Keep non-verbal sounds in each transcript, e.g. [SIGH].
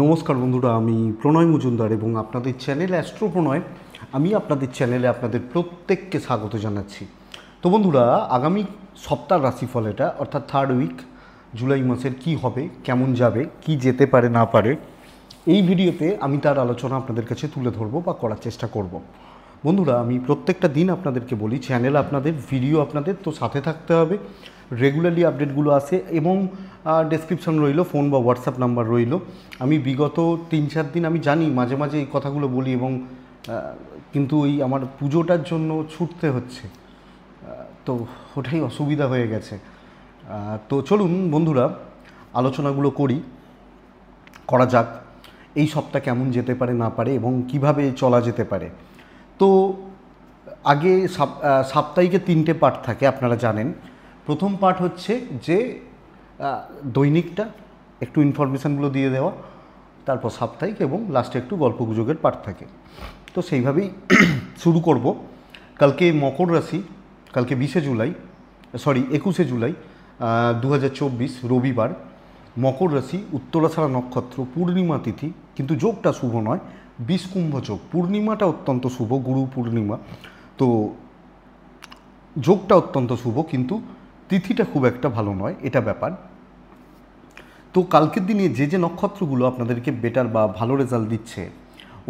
নমস্কার বন্ধুরা আমি প্রণয় মজুমদার এবং আপনাদের চ্যানেল অ্যাস্ট্রো প্রণয় আমি আপনাদের চ্যানেলে আপনাদের প্রত্যেককে স্বাগত জানাচ্ছি তো বন্ধুরা আগামী সপ্তাহ রাশিফল এটা অর্থাৎ থার্ড উইক জুলাই মাসের কি হবে কেমন যাবে কি যেতে পারে না পারে এই ভিডিওতে আমি তার আলোচনা আপনাদের কাছে তুলে ধরবো বা করার চেষ্টা করব। বন্ধুরা আমি প্রত্যেকটা দিন আপনাদেরকে বলি চ্যানেল আপনাদের ভিডিও আপনাদের তো সাথে থাকতে হবে রেগুলারলি আপডেটগুলো আসে এবং ডেসক্রিপশন রইল ফোন বা হোয়াটসঅ্যাপ নাম্বার রইল আমি বিগত তিন চার দিন আমি জানি মাঝে মাঝে এই কথাগুলো বলি এবং কিন্তু ওই আমার পুজোটার জন্য ছুটতে হচ্ছে তো ওটাই অসুবিধা হয়ে গেছে তো চলুন বন্ধুরা আলোচনাগুলো করি করা যাক এই সপ্তাহ কেমন যেতে পারে না পারে এবং কিভাবে চলা যেতে পারে তো আগে সাপ্তাহিকে তিনটে পার্ট থাকে আপনারা জানেন প্রথম পার্ট হচ্ছে যে দৈনিকটা একটু ইনফরমেশানগুলো দিয়ে দেওয়া তারপর সাপ্তাহিক এবং লাস্টে একটু গল্পগুজোগের পার্ট থাকে তো সেইভাবেই [CLEARS THROAT] শুরু করব কালকে মকর রাশি কালকে বিশে জুলাই সরি একুশে জুলাই দু রবিবার মকর রাশি উত্তরাছাড়া নক্ষত্র পূর্ণিমা তিথি কিন্তু যোগটা শুভ নয় বিষকুম্ভ যোগ পূর্ণিমাটা অত্যন্ত শুভ গুরু পূর্ণিমা তো যোগটা অত্যন্ত শুভ কিন্তু তিথিটা খুব একটা ভালো নয় এটা ব্যাপার তো কালকের দিনে যে যে নক্ষত্রগুলো আপনাদেরকে বেটার বা ভালো রেজাল্ট দিচ্ছে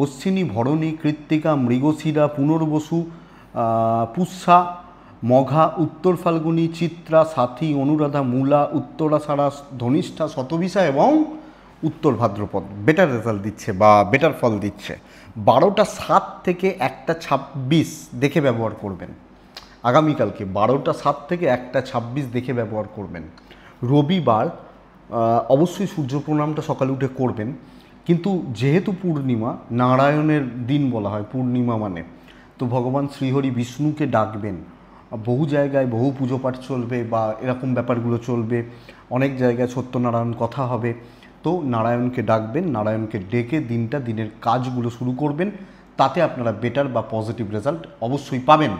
অশ্বিনী ভরণী কৃত্তিকা মৃগশিরা পুনর্বসু পুষ্যা মঘা উত্তর ফাল্গুনি চিত্রা সাথী অনুরাধা মূলা উত্তরাসারা ধনিষ্ঠা শতভিসা এবং উত্তর ভাদ্রপদ বেটার রেজাল্ট দিচ্ছে বা বেটার ফল দিচ্ছে বারোটা সাত থেকে একটা ছাব্বিশ দেখে ব্যবহার করবেন আগামীকালকে বারোটা সাত থেকে একটা ছাব্বিশ দেখে ব্যবহার করবেন রবিবার অবশ্যই সূর্য প্রণামটা সকালে উঠে করবেন কিন্তু যেহেতু পূর্ণিমা নারায়ণের দিন বলা হয় পূর্ণিমা মানে তো ভগবান শ্রীহরি বিষ্ণুকে ডাকবেন বহু জায়গায় বহু পুজো পাঠ চলবে বা এরকম ব্যাপারগুলো চলবে অনেক জায়গায় সত্যনারায়ণ কথা হবে তো নারায়ণকে ডাকবেন নারায়ণকে ডেকে দিনটা দিনের কাজগুলো শুরু করবেন তাতে আপনারা বেটার বা পজিটিভ রেজাল্ট অবশ্যই পাবেন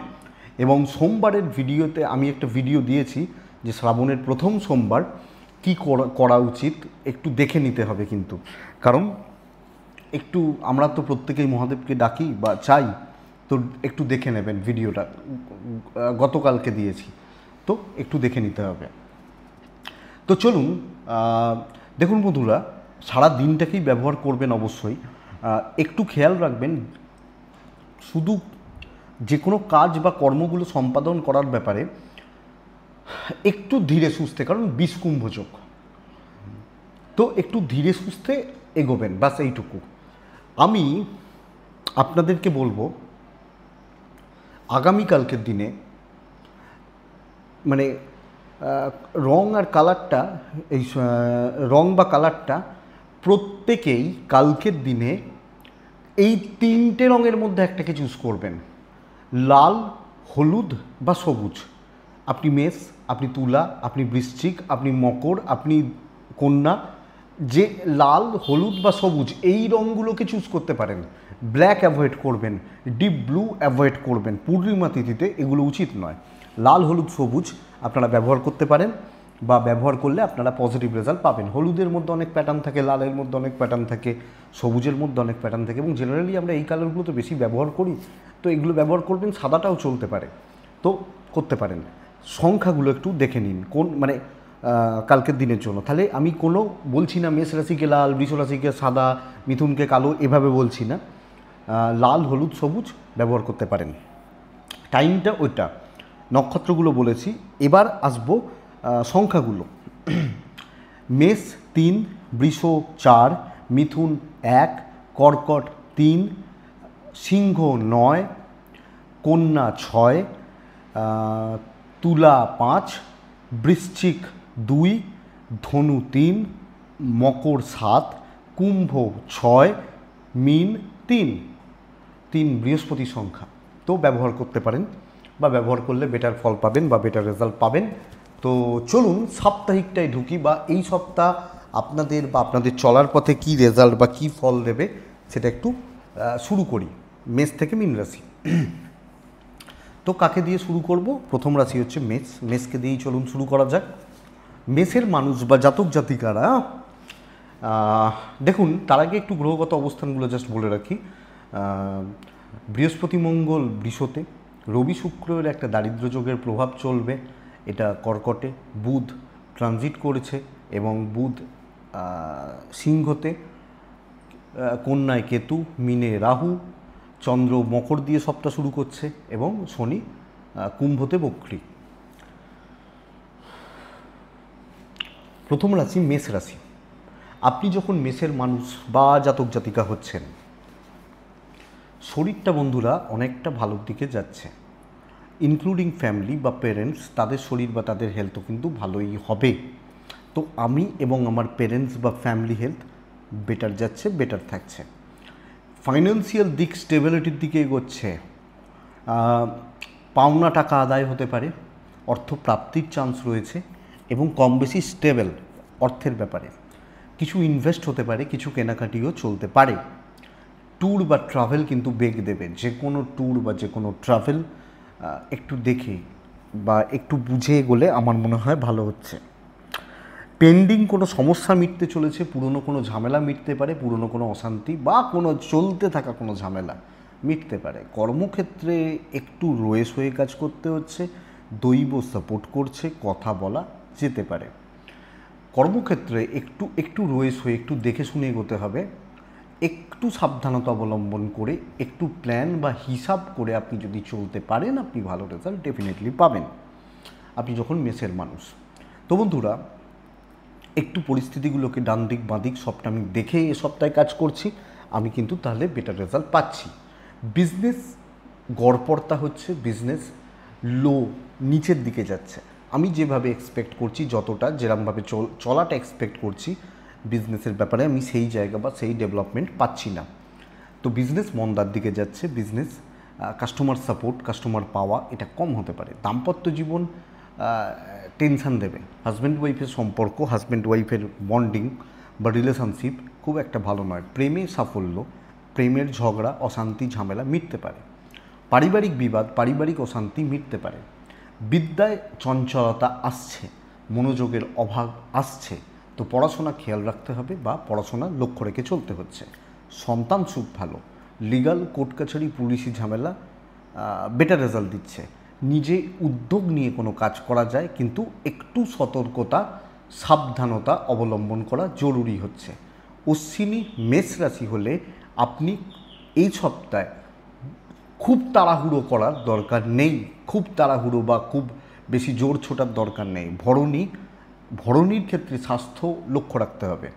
এবং সোমবারের ভিডিওতে আমি একটা ভিডিও দিয়েছি যে শ্রাবণের প্রথম সোমবার কি করা উচিত একটু দেখে নিতে হবে কিন্তু কারণ একটু আমরা তো প্রত্যেকেই মহাদেবকে ডাকি বা চাই তো একটু দেখে নেবেন ভিডিওটা গতকালকে দিয়েছি তো একটু দেখে নিতে হবে তো চলুন দেখুন বন্ধুরা সারা দিনটাকেই ব্যবহার করবেন অবশ্যই একটু খেয়াল রাখবেন শুধু যে কোনো কাজ বা কর্মগুলো সম্পাদন করার ব্যাপারে একটু ধীরে সুস্থে কারণ বিষ চোখ তো একটু ধীরে সুস্থে এগোবেন বাস এইটুকু আমি আপনাদেরকে বলবো আগামীকালকের দিনে মানে রং আর কালারটা এই রং বা কালারটা প্রত্যেকেই কালকের দিনে এই তিনটে রঙের মধ্যে একটাকে চুজ করবেন লাল হলুদ বা সবুজ আপনি মেষ আপনি তুলা আপনি বৃশ্চিক আপনি মকর আপনি কন্যা যে লাল হলুদ বা সবুজ এই রঙগুলোকে চুজ করতে পারেন ব্ল্যাক অ্যাভয়েড করবেন ডিপ ব্লু অ্যাভয়েড করবেন পূর্ণিমা তিথিতে এগুলো উচিত নয় লাল হলুদ সবুজ আপনারা ব্যবহার করতে পারেন বা ব্যবহার করলে আপনারা পজিটিভ রেজাল্ট পাবেন হলুদের মধ্যে অনেক প্যাটার্ন থাকে লালের মধ্যে অনেক প্যাটার্ন থাকে সবুজের মধ্যে অনেক প্যাটার্ন থাকে এবং জেনারেলি আমরা এই কালারগুলো তো বেশি ব্যবহার করি তো এগুলো ব্যবহার করবেন সাদাটাও চলতে পারে তো করতে পারেন সংখ্যাগুলো একটু দেখে নিন কোন মানে কালকের দিনের জন্য তাহলে আমি কোনো বলছি না মেষ রাশিকে লাল বৃষ রাশিকে সাদা মিথুনকে কালো এভাবে বলছি না লাল হলুদ সবুজ ব্যবহার করতে পারেন টাইমটা ওইটা নক্ষত্রগুলো বলেছি এবার আসব সংখ্যাগুলো [CLEARS THROAT] মেষ তিন বৃষ চার মিথুন এক কর্কট তিন সিংহ নয় কন্যা ছয় তুলা পাঁচ বৃশ্চিক দুই ধনু তিন মকর সাত কুম্ভ ছয় মিন তিন তিন বৃহস্পতি সংখ্যা তো ব্যবহার করতে পারেন বা ব্যবহার করলে বেটার ফল পাবেন বা বেটার রেজাল্ট পাবেন তো চলুন সাপ্তাহিকটাই ঢুকি বা এই সপ্তাহ আপনাদের বা আপনাদের চলার পথে কি রেজাল্ট বা কি ফল দেবে সেটা একটু শুরু করি মেষ থেকে মীন রাশি তো কাকে দিয়ে শুরু করব প্রথম রাশি হচ্ছে মেষ মেষকে দিয়েই চলুন শুরু করা যাক মেষের মানুষ বা জাতক জাতিকারা দেখুন তার আগে একটু গ্রহগত অবস্থানগুলো জাস্ট বলে রাখি বৃহস্পতি মঙ্গল বৃষতে রবি শুক্রের একটা দারিদ্র যোগের প্রভাব চলবে এটা কর্কটে বুধ ট্রানজিট করেছে এবং বুধ সিংহতে কন্যায় কেতু মিনে রাহু চন্দ্র মকর দিয়ে সপ্তাহ শুরু করছে এবং শনি কুম্ভতে বক্রী প্রথম রাশি মেষ রাশি আপনি যখন মেষের মানুষ বা জাতক জাতিকা হচ্ছেন শরীরটা বন্ধুরা অনেকটা ভালোর দিকে যাচ্ছে ইনক্লুডিং ফ্যামিলি বা পেরেন্টস তাদের শরীর বা তাদের হেলথও কিন্তু ভালোই হবে তো আমি এবং আমার পেরেন্টস বা ফ্যামিলি হেলথ বেটার যাচ্ছে বেটার থাকছে ফাইন্যান্সিয়াল দিক স্টেবিলিটির দিকে এগোচ্ছে পাওনা টাকা আদায় হতে পারে অর্থ প্রাপ্তির চান্স রয়েছে এবং কম বেশি স্টেবেল অর্থের ব্যাপারে কিছু ইনভেস্ট হতে পারে কিছু কেনাকাটিও চলতে পারে ট্যুর বা ট্রাভেল কিন্তু বেগ দেবে যে কোনো ট্যুর বা যে কোনো ট্রাভেল একটু দেখে বা একটু বুঝে এগোলে আমার মনে হয় ভালো হচ্ছে পেন্ডিং কোনো সমস্যা মিটতে চলেছে পুরনো কোনো ঝামেলা মিটতে পারে পুরনো কোনো অশান্তি বা কোনো চলতে থাকা কোনো ঝামেলা মিটতে পারে কর্মক্ষেত্রে একটু রয়েস হয়ে কাজ করতে হচ্ছে দৈব সাপোর্ট করছে কথা বলা যেতে পারে কর্মক্ষেত্রে একটু একটু রয়েস হয়ে একটু দেখে শুনে এগোতে হবে একটু সাবধানতা অবলম্বন করে একটু প্ল্যান বা হিসাব করে আপনি যদি চলতে পারেন আপনি ভালো রেজাল্ট ডেফিনেটলি পাবেন আপনি যখন মেসের মানুষ তো বন্ধুরা একটু পরিস্থিতিগুলোকে ডান দিক বাঁ দিক সবটা আমি দেখে এ সপ্তাহে কাজ করছি আমি কিন্তু তাহলে বেটার রেজাল্ট পাচ্ছি বিজনেস গড়পড়তা হচ্ছে বিজনেস লো নিচের দিকে যাচ্ছে আমি যেভাবে এক্সপেক্ট করছি যতটা যেরমভাবে চলাটা এক্সপেক্ট করছি বিজনেসের ব্যাপারে আমি সেই জায়গা বা সেই ডেভেলপমেন্ট পাচ্ছি না তো বিজনেস মন্দার দিকে যাচ্ছে বিজনেস কাস্টমার সাপোর্ট কাস্টমার পাওয়া এটা কম হতে পারে দাম্পত্য জীবন টেনশান দেবে হাজব্যান্ড ওয়াইফের সম্পর্ক হাজব্যান্ড ওয়াইফের বন্ডিং বা রিলেশনশিপ খুব একটা ভালো নয় প্রেমে সাফল্য প্রেমের ঝগড়া অশান্তি ঝামেলা মিটতে পারে পারিবারিক বিবাদ পারিবারিক অশান্তি মিটতে পারে বিদ্যায় চঞ্চলতা আসছে মনোযোগের অভাব আসছে তো পড়াশোনা খেয়াল রাখতে হবে বা পড়াশোনা লক্ষ্য রেখে চলতে হচ্ছে সন্তান সুখ ভালো লিগাল কোর্ট কাছারি পুলিশি ঝামেলা বেটার রেজাল্ট দিচ্ছে নিজে উদ্যোগ নিয়ে কোনো কাজ করা যায় কিন্তু একটু সতর্কতা সাবধানতা অবলম্বন করা জরুরি হচ্ছে অশ্বিনী মেষ রাশি হলে আপনি এই সপ্তাহে খুব তাড়াহুড়ো করার দরকার নেই খুব তাড়াহুড়ো বা খুব বেশি জোর ছোটার দরকার নেই ভরণী ভরণীর ক্ষেত্রে স্বাস্থ্য লক্ষ্য রাখতে হবে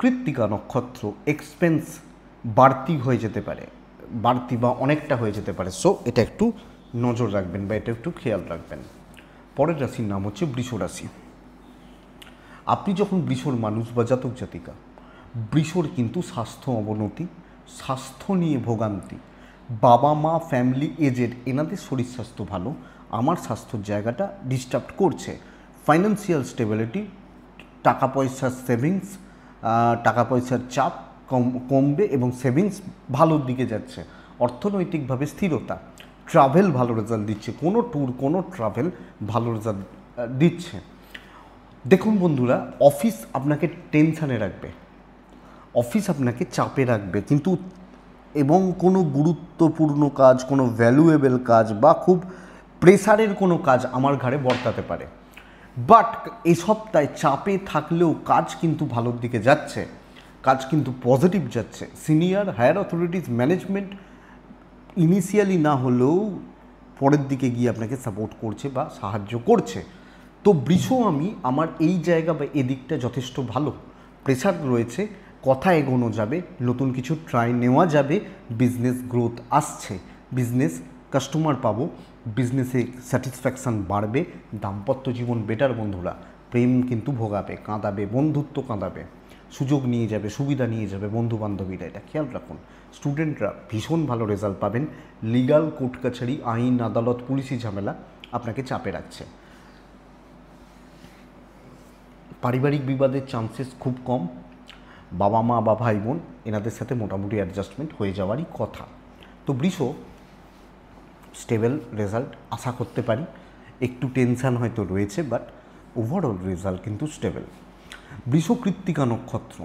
কৃত্তিকা নক্ষত্র এক্সপেন্স বাড়তি হয়ে যেতে পারে বাড়তি বা অনেকটা হয়ে যেতে পারে সো এটা একটু নজর রাখবেন বা এটা একটু খেয়াল রাখবেন পরের রাশির নাম হচ্ছে বৃষ রাশি আপনি যখন বৃষর মানুষ বা জাতক জাতিকা বৃষর কিন্তু স্বাস্থ্য অবনতি স্বাস্থ্য নিয়ে ভোগান্তি বাবা মা ফ্যামিলি এজের এনাদের শরীর স্বাস্থ্য ভালো আমার স্বাস্থ্যর জায়গাটা ডিস্টার্ব করছে ফাইন্যান্সিয়াল স্টেবিলিটি টাকা পয়সার সেভিংস টাকা পয়সার চাপ কম কমবে এবং সেভিংস ভালোর দিকে যাচ্ছে অর্থনৈতিকভাবে স্থিরতা ট্রাভেল ভালো রেজাল্ট দিচ্ছে কোনো ট্যুর কোনো ট্রাভেল ভালো রেজাল্ট দিচ্ছে দেখুন বন্ধুরা অফিস আপনাকে টেনশানে রাখবে অফিস আপনাকে চাপে রাখবে কিন্তু এবং কোনো গুরুত্বপূর্ণ কাজ কোনো ভ্যালুয়েবল কাজ বা খুব প্রেসারের কোনো কাজ আমার ঘাড়ে বর্তাতে পারে বাট এ সপ্তাহে চাপে থাকলেও কাজ কিন্তু ভালোর দিকে যাচ্ছে কাজ কিন্তু পজিটিভ যাচ্ছে senior higher authorities management initially না হলেও পরের দিকে গিয়ে আপনাকে সাপোর্ট করছে বা সাহায্য করছে তো বৃষ আমি আমার এই জায়গা বা এদিকটা যথেষ্ট ভালো প্রেশার রয়েছে কথা এগোনো যাবে নতুন কিছু ট্রাই নেওয়া যাবে বিজনেস গ্রোথ আসছে বিজনেস কাস্টমার পাবো বিজনেসে স্যাটিসফ্যাকশান বাড়বে দাম্পত্য জীবন বেটার বন্ধুরা প্রেম কিন্তু ভোগাবে কাঁদাবে বন্ধুত্ব কাঁদাবে সুযোগ নিয়ে যাবে সুবিধা নিয়ে যাবে বন্ধু বান্ধবীরা এটা খেয়াল রাখুন স্টুডেন্টরা ভীষণ ভালো রেজাল্ট পাবেন লিগাল কোর্ট কাছারি আইন আদালত পুলিশি ঝামেলা আপনাকে চাপে রাখছে পারিবারিক বিবাদের চান্সেস খুব কম বাবা মা বা ভাই বোন এনাদের সাথে মোটামুটি অ্যাডজাস্টমেন্ট হয়ে যাওয়ারই কথা তো বৃষ স্টেবল রেজাল্ট আশা করতে পারি একটু টেনশান হয়তো রয়েছে বাট ওভারঅল রেজাল্ট কিন্তু স্টেবল বৃষ কৃত্তিকা নক্ষত্র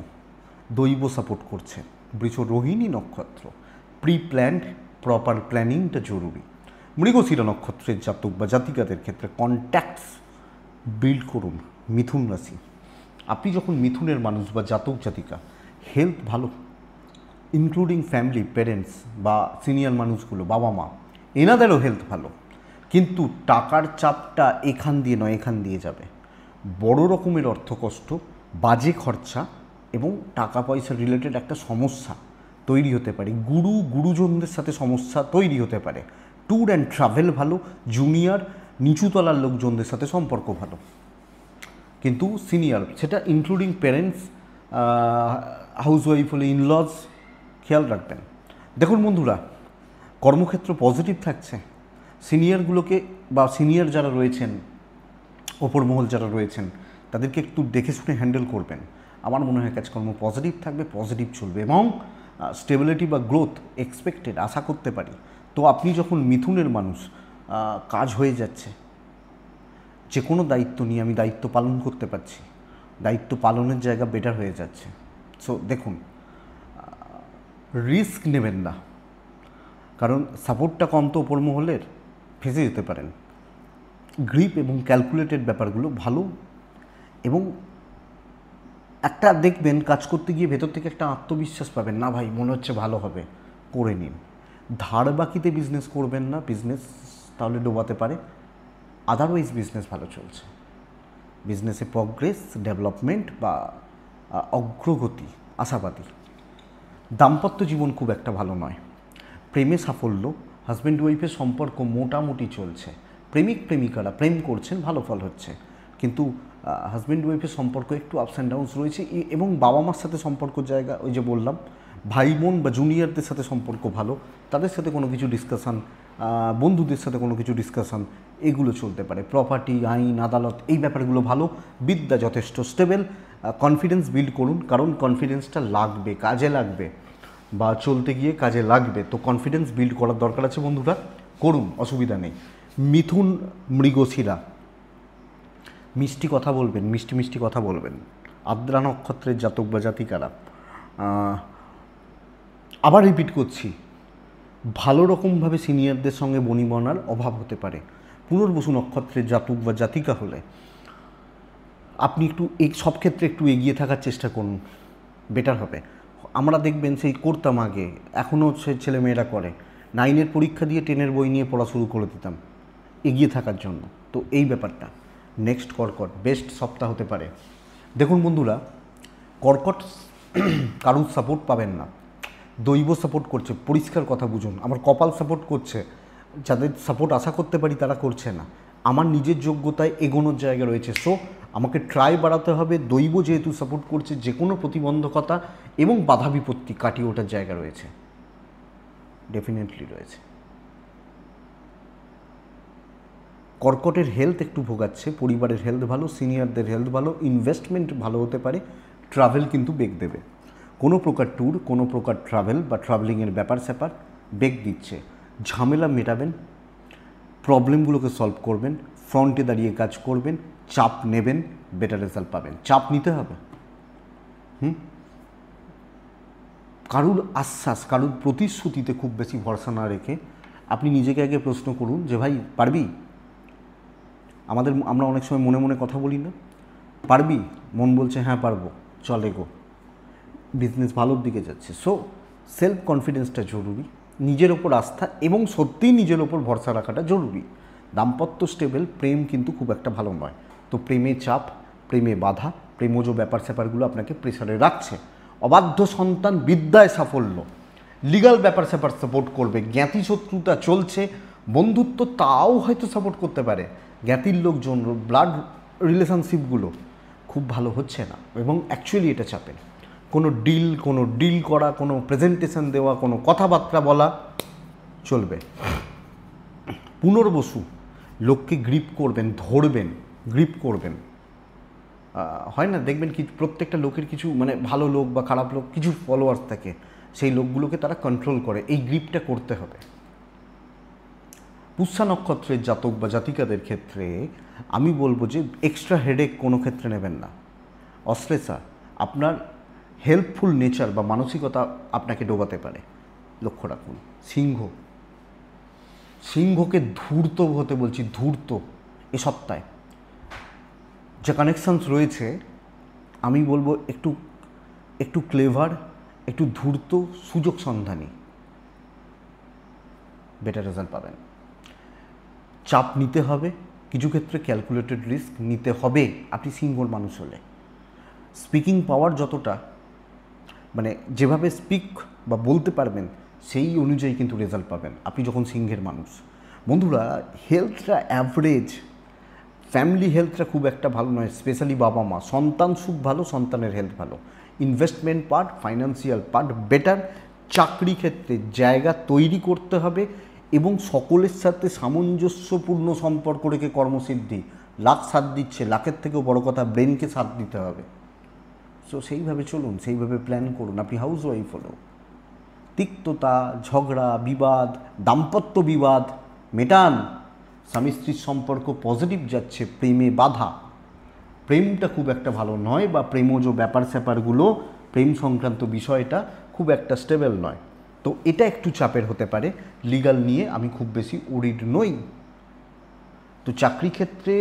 দৈব সাপোর্ট করছে বৃষরোহিণী নক্ষত্র প্রি প্ল্যান্ড প্রপার প্ল্যানিংটা জরুরি মৃগশিরা নক্ষত্রের জাতক বা জাতিকাদের ক্ষেত্রে কন্ট্যাক্টস বিল্ড করুন মিথুন রাশি আপনি যখন মিথুনের মানুষ বা জাতক জাতিকা হেলথ ভালো ইনক্লুডিং ফ্যামিলি প্যারেন্টস বা সিনিয়র মানুষগুলো বাবা মা এনাদেরও হেলথ ভালো কিন্তু টাকার চাপটা এখান দিয়ে নয় এখান দিয়ে যাবে বড় রকমের অর্থকষ্ট বাজে খরচা এবং টাকা পয়সার রিলেটেড একটা সমস্যা তৈরি হতে পারে গুরু গুরুজনদের সাথে সমস্যা তৈরি হতে পারে ট্যুর অ্যান্ড ট্রাভেল ভালো জুনিয়র নিচুতলার লোকজনদের সাথে সম্পর্ক ভালো কিন্তু সিনিয়র সেটা ইনক্লুডিং প্যারেন্টস হাউস ওয়াইফ হলে ইনলজ খেয়াল রাখবেন দেখুন বন্ধুরা কর্মক্ষেত্র পজিটিভ থাকছে সিনিয়রগুলোকে বা সিনিয়র যারা রয়েছেন ওপর মহল যারা রয়েছেন তাদেরকে একটু দেখে শুনে হ্যান্ডেল করবেন আমার মনে হয় কাজকর্ম পজিটিভ থাকবে পজিটিভ চলবে এবং স্টেবিলিটি বা গ্রোথ এক্সপেক্টেড আশা করতে পারি তো আপনি যখন মিথুনের মানুষ কাজ হয়ে যাচ্ছে যে কোনো দায়িত্ব নিয়ে আমি দায়িত্ব পালন করতে পারছি দায়িত্ব পালনের জায়গা বেটার হয়ে যাচ্ছে সো দেখুন রিস্ক নেবেন না কারণ সাপোর্টটা কম তো ওপর মহলের ফেঁসে যেতে পারেন গ্রিপ এবং ক্যালকুলেটেড ব্যাপারগুলো ভালো এবং একটা দেখবেন কাজ করতে গিয়ে ভেতর থেকে একটা আত্মবিশ্বাস পাবেন না ভাই মনে হচ্ছে ভালো হবে করে নিন ধার বাকিতে বিজনেস করবেন না বিজনেস তাহলে ডোবাতে পারে আদারওয়াইজ বিজনেস ভালো চলছে বিজনেসে প্রগ্রেস ডেভেলপমেন্ট বা অগ্রগতি আশাবাদী দাম্পত্য জীবন খুব একটা ভালো নয় প্রেমে সাফল্য হাজব্যান্ড ওয়াইফের সম্পর্ক মোটামুটি চলছে প্রেমিক প্রেমিকারা প্রেম করছেন ভালো ফল হচ্ছে কিন্তু হাজব্যান্ড ওয়াইফের সম্পর্ক একটু আপস অ্যান্ড ডাউন্স রয়েছে এবং বাবা মার সাথে সম্পর্ক জায়গা ওই যে বললাম ভাই বোন বা জুনিয়রদের সাথে সম্পর্ক ভালো তাদের সাথে কোনো কিছু ডিসকাশান বন্ধুদের সাথে কোনো কিছু ডিসকাশান এগুলো চলতে পারে প্রপার্টি আইন আদালত এই ব্যাপারগুলো ভালো বিদ্যা যথেষ্ট স্টেবেল কনফিডেন্স বিল্ড করুন কারণ কনফিডেন্সটা লাগবে কাজে লাগবে বা চলতে গিয়ে কাজে লাগবে তো কনফিডেন্স বিল্ড করার দরকার আছে বন্ধুরা করুন অসুবিধা নেই মিথুন মৃগশিরা মিষ্টি কথা বলবেন মিষ্টি মিষ্টি কথা বলবেন আদ্রা নক্ষত্রের জাতক বা জাতিকারা আবার রিপিট করছি ভালো রকমভাবে সিনিয়রদের সঙ্গে বনিবনার অভাব হতে পারে পুনর্বসু নক্ষত্রের জাতক বা জাতিকা হলে আপনি একটু এই সব ক্ষেত্রে একটু এগিয়ে থাকার চেষ্টা করুন বেটার হবে আমরা দেখবেন সেই করতাম আগে এখনও সে ছেলেমেয়েরা করে নাইনের পরীক্ষা দিয়ে টেনের বই নিয়ে পড়া শুরু করে দিতাম এগিয়ে থাকার জন্য তো এই ব্যাপারটা নেক্সট কর্কট বেস্ট সপ্তাহ হতে পারে দেখুন বন্ধুরা কর্কট [CLEARS THROAT] কারুর সাপোর্ট পাবেন না দৈব সাপোর্ট করছে পরিষ্কার কথা বুঝুন আমার কপাল সাপোর্ট করছে যাদের সাপোর্ট আশা করতে পারি তারা করছে না আমার নিজের যোগ্যতায় এগোনোর জায়গা রয়েছে সো আমাকে ট্রাই বাড়াতে হবে দৈব যেহেতু সাপোর্ট করছে যে কোনো প্রতিবন্ধকতা এবং বাধা বিপত্তি কাটিয়ে ওঠার জায়গা রয়েছে ডেফিনেটলি রয়েছে কর্কটের হেলথ একটু ভোগাচ্ছে পরিবারের হেলথ ভালো সিনিয়রদের হেলথ ভালো ইনভেস্টমেন্ট ভালো হতে পারে ট্রাভেল কিন্তু বেগ দেবে কোনো প্রকার ট্যুর কোনো প্রকার ট্রাভেল বা ট্রাভেলিংয়ের ব্যাপার স্যাপার বেগ দিচ্ছে ঝামেলা মেটাবেন প্রবলেমগুলোকে সলভ করবেন ফ্রন্টে দাঁড়িয়ে কাজ করবেন চাপ নেবেন বেটার রেজাল্ট পাবেন চাপ নিতে হবে হুম কারুর আশ্বাস কারুর প্রতিশ্রুতিতে খুব বেশি ভরসা না রেখে আপনি নিজেকে আগে প্রশ্ন করুন যে ভাই পারবি আমাদের আমরা অনেক সময় মনে মনে কথা বলি না পারবি মন বলছে হ্যাঁ পারবো চলে গো বিজনেস ভালোর দিকে যাচ্ছে সো সেলফ কনফিডেন্সটা জরুরি নিজের ওপর আস্থা এবং সত্যিই নিজের ওপর ভরসা রাখাটা জরুরি দাম্পত্য স্টেবেল প্রেম কিন্তু খুব একটা ভালো নয় তো প্রেমে চাপ প্রেমে বাধা প্রেমজ ব্যাপার স্যাপারগুলো আপনাকে প্রেশারে রাখছে অবাধ্য সন্তান বিদ্যায় সাফল্য লিগাল ব্যাপার স্যাপার সাপোর্ট করবে জ্ঞাতি শত্রুতা চলছে বন্ধুত্ব তাও হয়তো সাপোর্ট করতে পারে জ্ঞাতির লোকজন ব্লাড রিলেশনশিপগুলো খুব ভালো হচ্ছে না এবং অ্যাকচুয়ালি এটা চাপের কোনো ডিল কোনো ডিল করা কোনো প্রেজেন্টেশন দেওয়া কোনো কথাবার্তা বলা চলবে পুনর্বসু লোককে গ্রিপ করবেন ধরবেন গ্রিপ করবেন হয় না দেখবেন কি প্রত্যেকটা লোকের কিছু মানে ভালো লোক বা খারাপ লোক কিছু ফলোয়ার্স থাকে সেই লোকগুলোকে তারা কন্ট্রোল করে এই গ্রিপটা করতে হবে পুষ্যা নক্ষত্রের জাতক বা জাতিকাদের ক্ষেত্রে আমি বলবো যে এক্সট্রা হেডেক কোনো ক্ষেত্রে নেবেন না অশ্লেষা আপনার হেল্পফুল নেচার বা মানসিকতা আপনাকে ডোবাতে পারে লক্ষ্য রাখুন সিংহ সিংহকে ধূর্ত হতে বলছি ধূর্ত এ সপ্তাহে যে কানেকশানস রয়েছে আমি বলবো একটু একটু ক্লেভার একটু ধূর্ত সুযোগ সন্ধানী বেটার রেজাল্ট পাবেন চাপ নিতে হবে কিছু ক্ষেত্রে ক্যালকুলেটেড রিস্ক নিতে হবে আপনি সিঙ্গল মানুষ হলে স্পিকিং পাওয়ার যতটা মানে যেভাবে স্পিক বা বলতে পারবেন সেই অনুযায়ী কিন্তু রেজাল্ট পাবেন আপনি যখন সিংহের মানুষ বন্ধুরা হেলথটা অ্যাভারেজ ফ্যামিলি হেলথটা খুব একটা ভালো নয় স্পেশালি বাবা মা সন্তান সুখ ভালো সন্তানের হেলথ ভালো investment part financial part better চাকরি ক্ষেত্রে জায়গা তৈরি করতে হবে এবং সকলের সাথে সামঞ্জস্যপূর্ণ সম্পর্ক রেখে কর্মসিদ্ধি লাখ সাথ দিচ্ছে লাখের থেকেও বড় কথা ব্রেনকে সাথ দিতে হবে সো সেইভাবে চলুন সেইভাবে প্ল্যান করুন আপনি হাউস ওয়াইফ হলেও তিক্ততা ঝগড়া বিবাদ দাম্পত্য বিবাদ মেটান স্বামী স্ত্রীর সম্পর্ক পজিটিভ যাচ্ছে প্রেমে বাধা প্রেমটা খুব একটা ভালো নয় বা প্রেমজ ব্যাপার স্যাপারগুলো প্রেম সংক্রান্ত বিষয়টা খুব একটা স্টেবল নয় তো এটা একটু চাপের হতে পারে লিগাল নিয়ে আমি খুব বেশি উড়িড নই তো চাকরি ক্ষেত্রে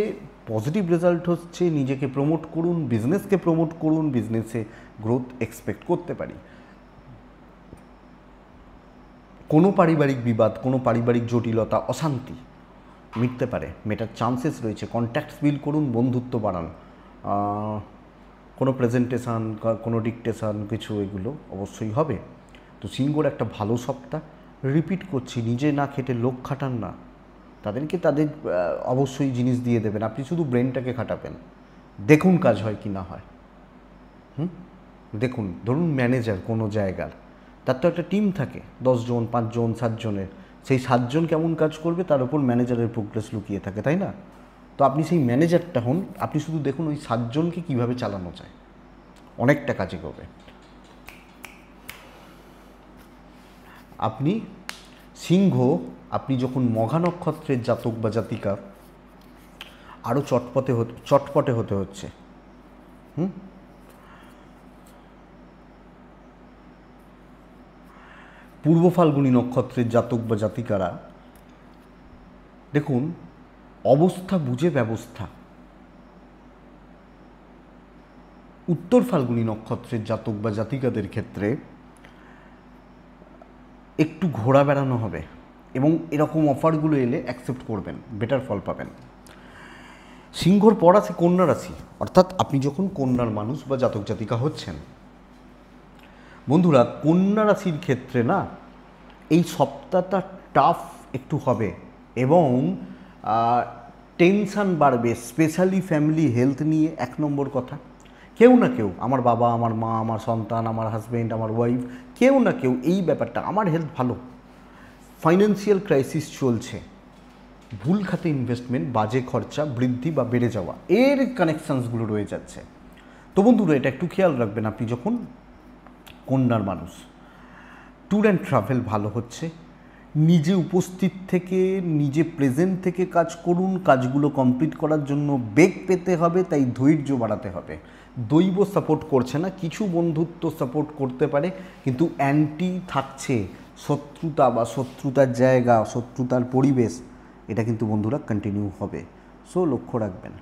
পজিটিভ রেজাল্ট হচ্ছে নিজেকে প্রমোট করুন বিজনেসকে প্রমোট করুন বিজনেসে গ্রোথ এক্সপেক্ট করতে পারি কোনো পারিবারিক বিবাদ কোনো পারিবারিক জটিলতা অশান্তি মিটতে পারে মেটার চান্সেস রয়েছে কন্ট্যাক্টস বিল করুন বন্ধুত্ব বাড়ান কোনো প্রেজেন্টেশান কোনো ডিকটেশান কিছু এগুলো অবশ্যই হবে তো সিংহর একটা ভালো সপ্তাহ রিপিট করছি নিজে না খেটে লোক খাটান না তাদেরকে তাদের অবশ্যই জিনিস দিয়ে দেবেন আপনি শুধু ব্রেনটাকে খাটাবেন দেখুন কাজ হয় কি না হয় হুম দেখুন ধরুন ম্যানেজার কোনো জায়গার তার তো একটা টিম থাকে দশজন পাঁচজন সাতজনের সেই সাতজন কেমন কাজ করবে তার উপর ম্যানেজারের প্রোগ্রেস লুকিয়ে থাকে তাই না তো আপনি সেই ম্যানেজারটা হন আপনি শুধু দেখুন ওই সাতজনকে কিভাবে চালানো যায় অনেকটা কাজে করবে আপনি সিংহ আপনি যখন মঘা নক্ষত্রের জাতক বা জাতিকা আরও চটপটে চটপটে হতে হচ্ছে হুম পূর্ব ফাল্গুনী নক্ষত্রের জাতক বা জাতিকারা দেখুন অবস্থা বুঝে ব্যবস্থা উত্তর ফাল্গুনী নক্ষত্রের জাতক বা জাতিকাদের ক্ষেত্রে একটু ঘোরা বেড়ানো হবে এবং এরকম অফারগুলো এলে অ্যাকসেপ্ট করবেন বেটার ফল পাবেন সিংহর পর আছে কন্যা রাশি অর্থাৎ আপনি যখন কন্যার মানুষ বা জাতক জাতিকা হচ্ছেন বন্ধুরা কন্যা রাশির ক্ষেত্রে না এই সপ্তাহটা টাফ একটু হবে এবং টেনশান বাড়বে স্পেশালি ফ্যামিলি হেলথ নিয়ে এক নম্বর কথা কেউ না কেউ আমার বাবা আমার মা আমার সন্তান আমার হাজব্যান্ড আমার ওয়াইফ কেউ না কেউ এই ব্যাপারটা আমার হেলথ ভালো ফাইন্যান্সিয়াল ক্রাইসিস চলছে ভুল খাতে ইনভেস্টমেন্ট বাজে খরচা বৃদ্ধি বা বেড়ে যাওয়া এর কানেকশানসগুলো রয়ে যাচ্ছে তো বন্ধুরা এটা একটু খেয়াল রাখবেন আপনি যখন কন্যার মানুষ ট্যুর অ্যান্ড ট্রাভেল ভালো হচ্ছে নিজে উপস্থিত থেকে নিজে প্রেজেন্ট থেকে কাজ করুন কাজগুলো কমপ্লিট করার জন্য বেগ পেতে হবে তাই ধৈর্য বাড়াতে হবে দৈব সাপোর্ট করছে না কিছু বন্ধুত্ব সাপোর্ট করতে পারে কিন্তু অ্যান্টি থাকছে শত্রুতা বা শত্রুতার জায়গা শত্রুতার পরিবেশ এটা কিন্তু বন্ধুরা কন্টিনিউ হবে সো লক্ষ্য রাখবেন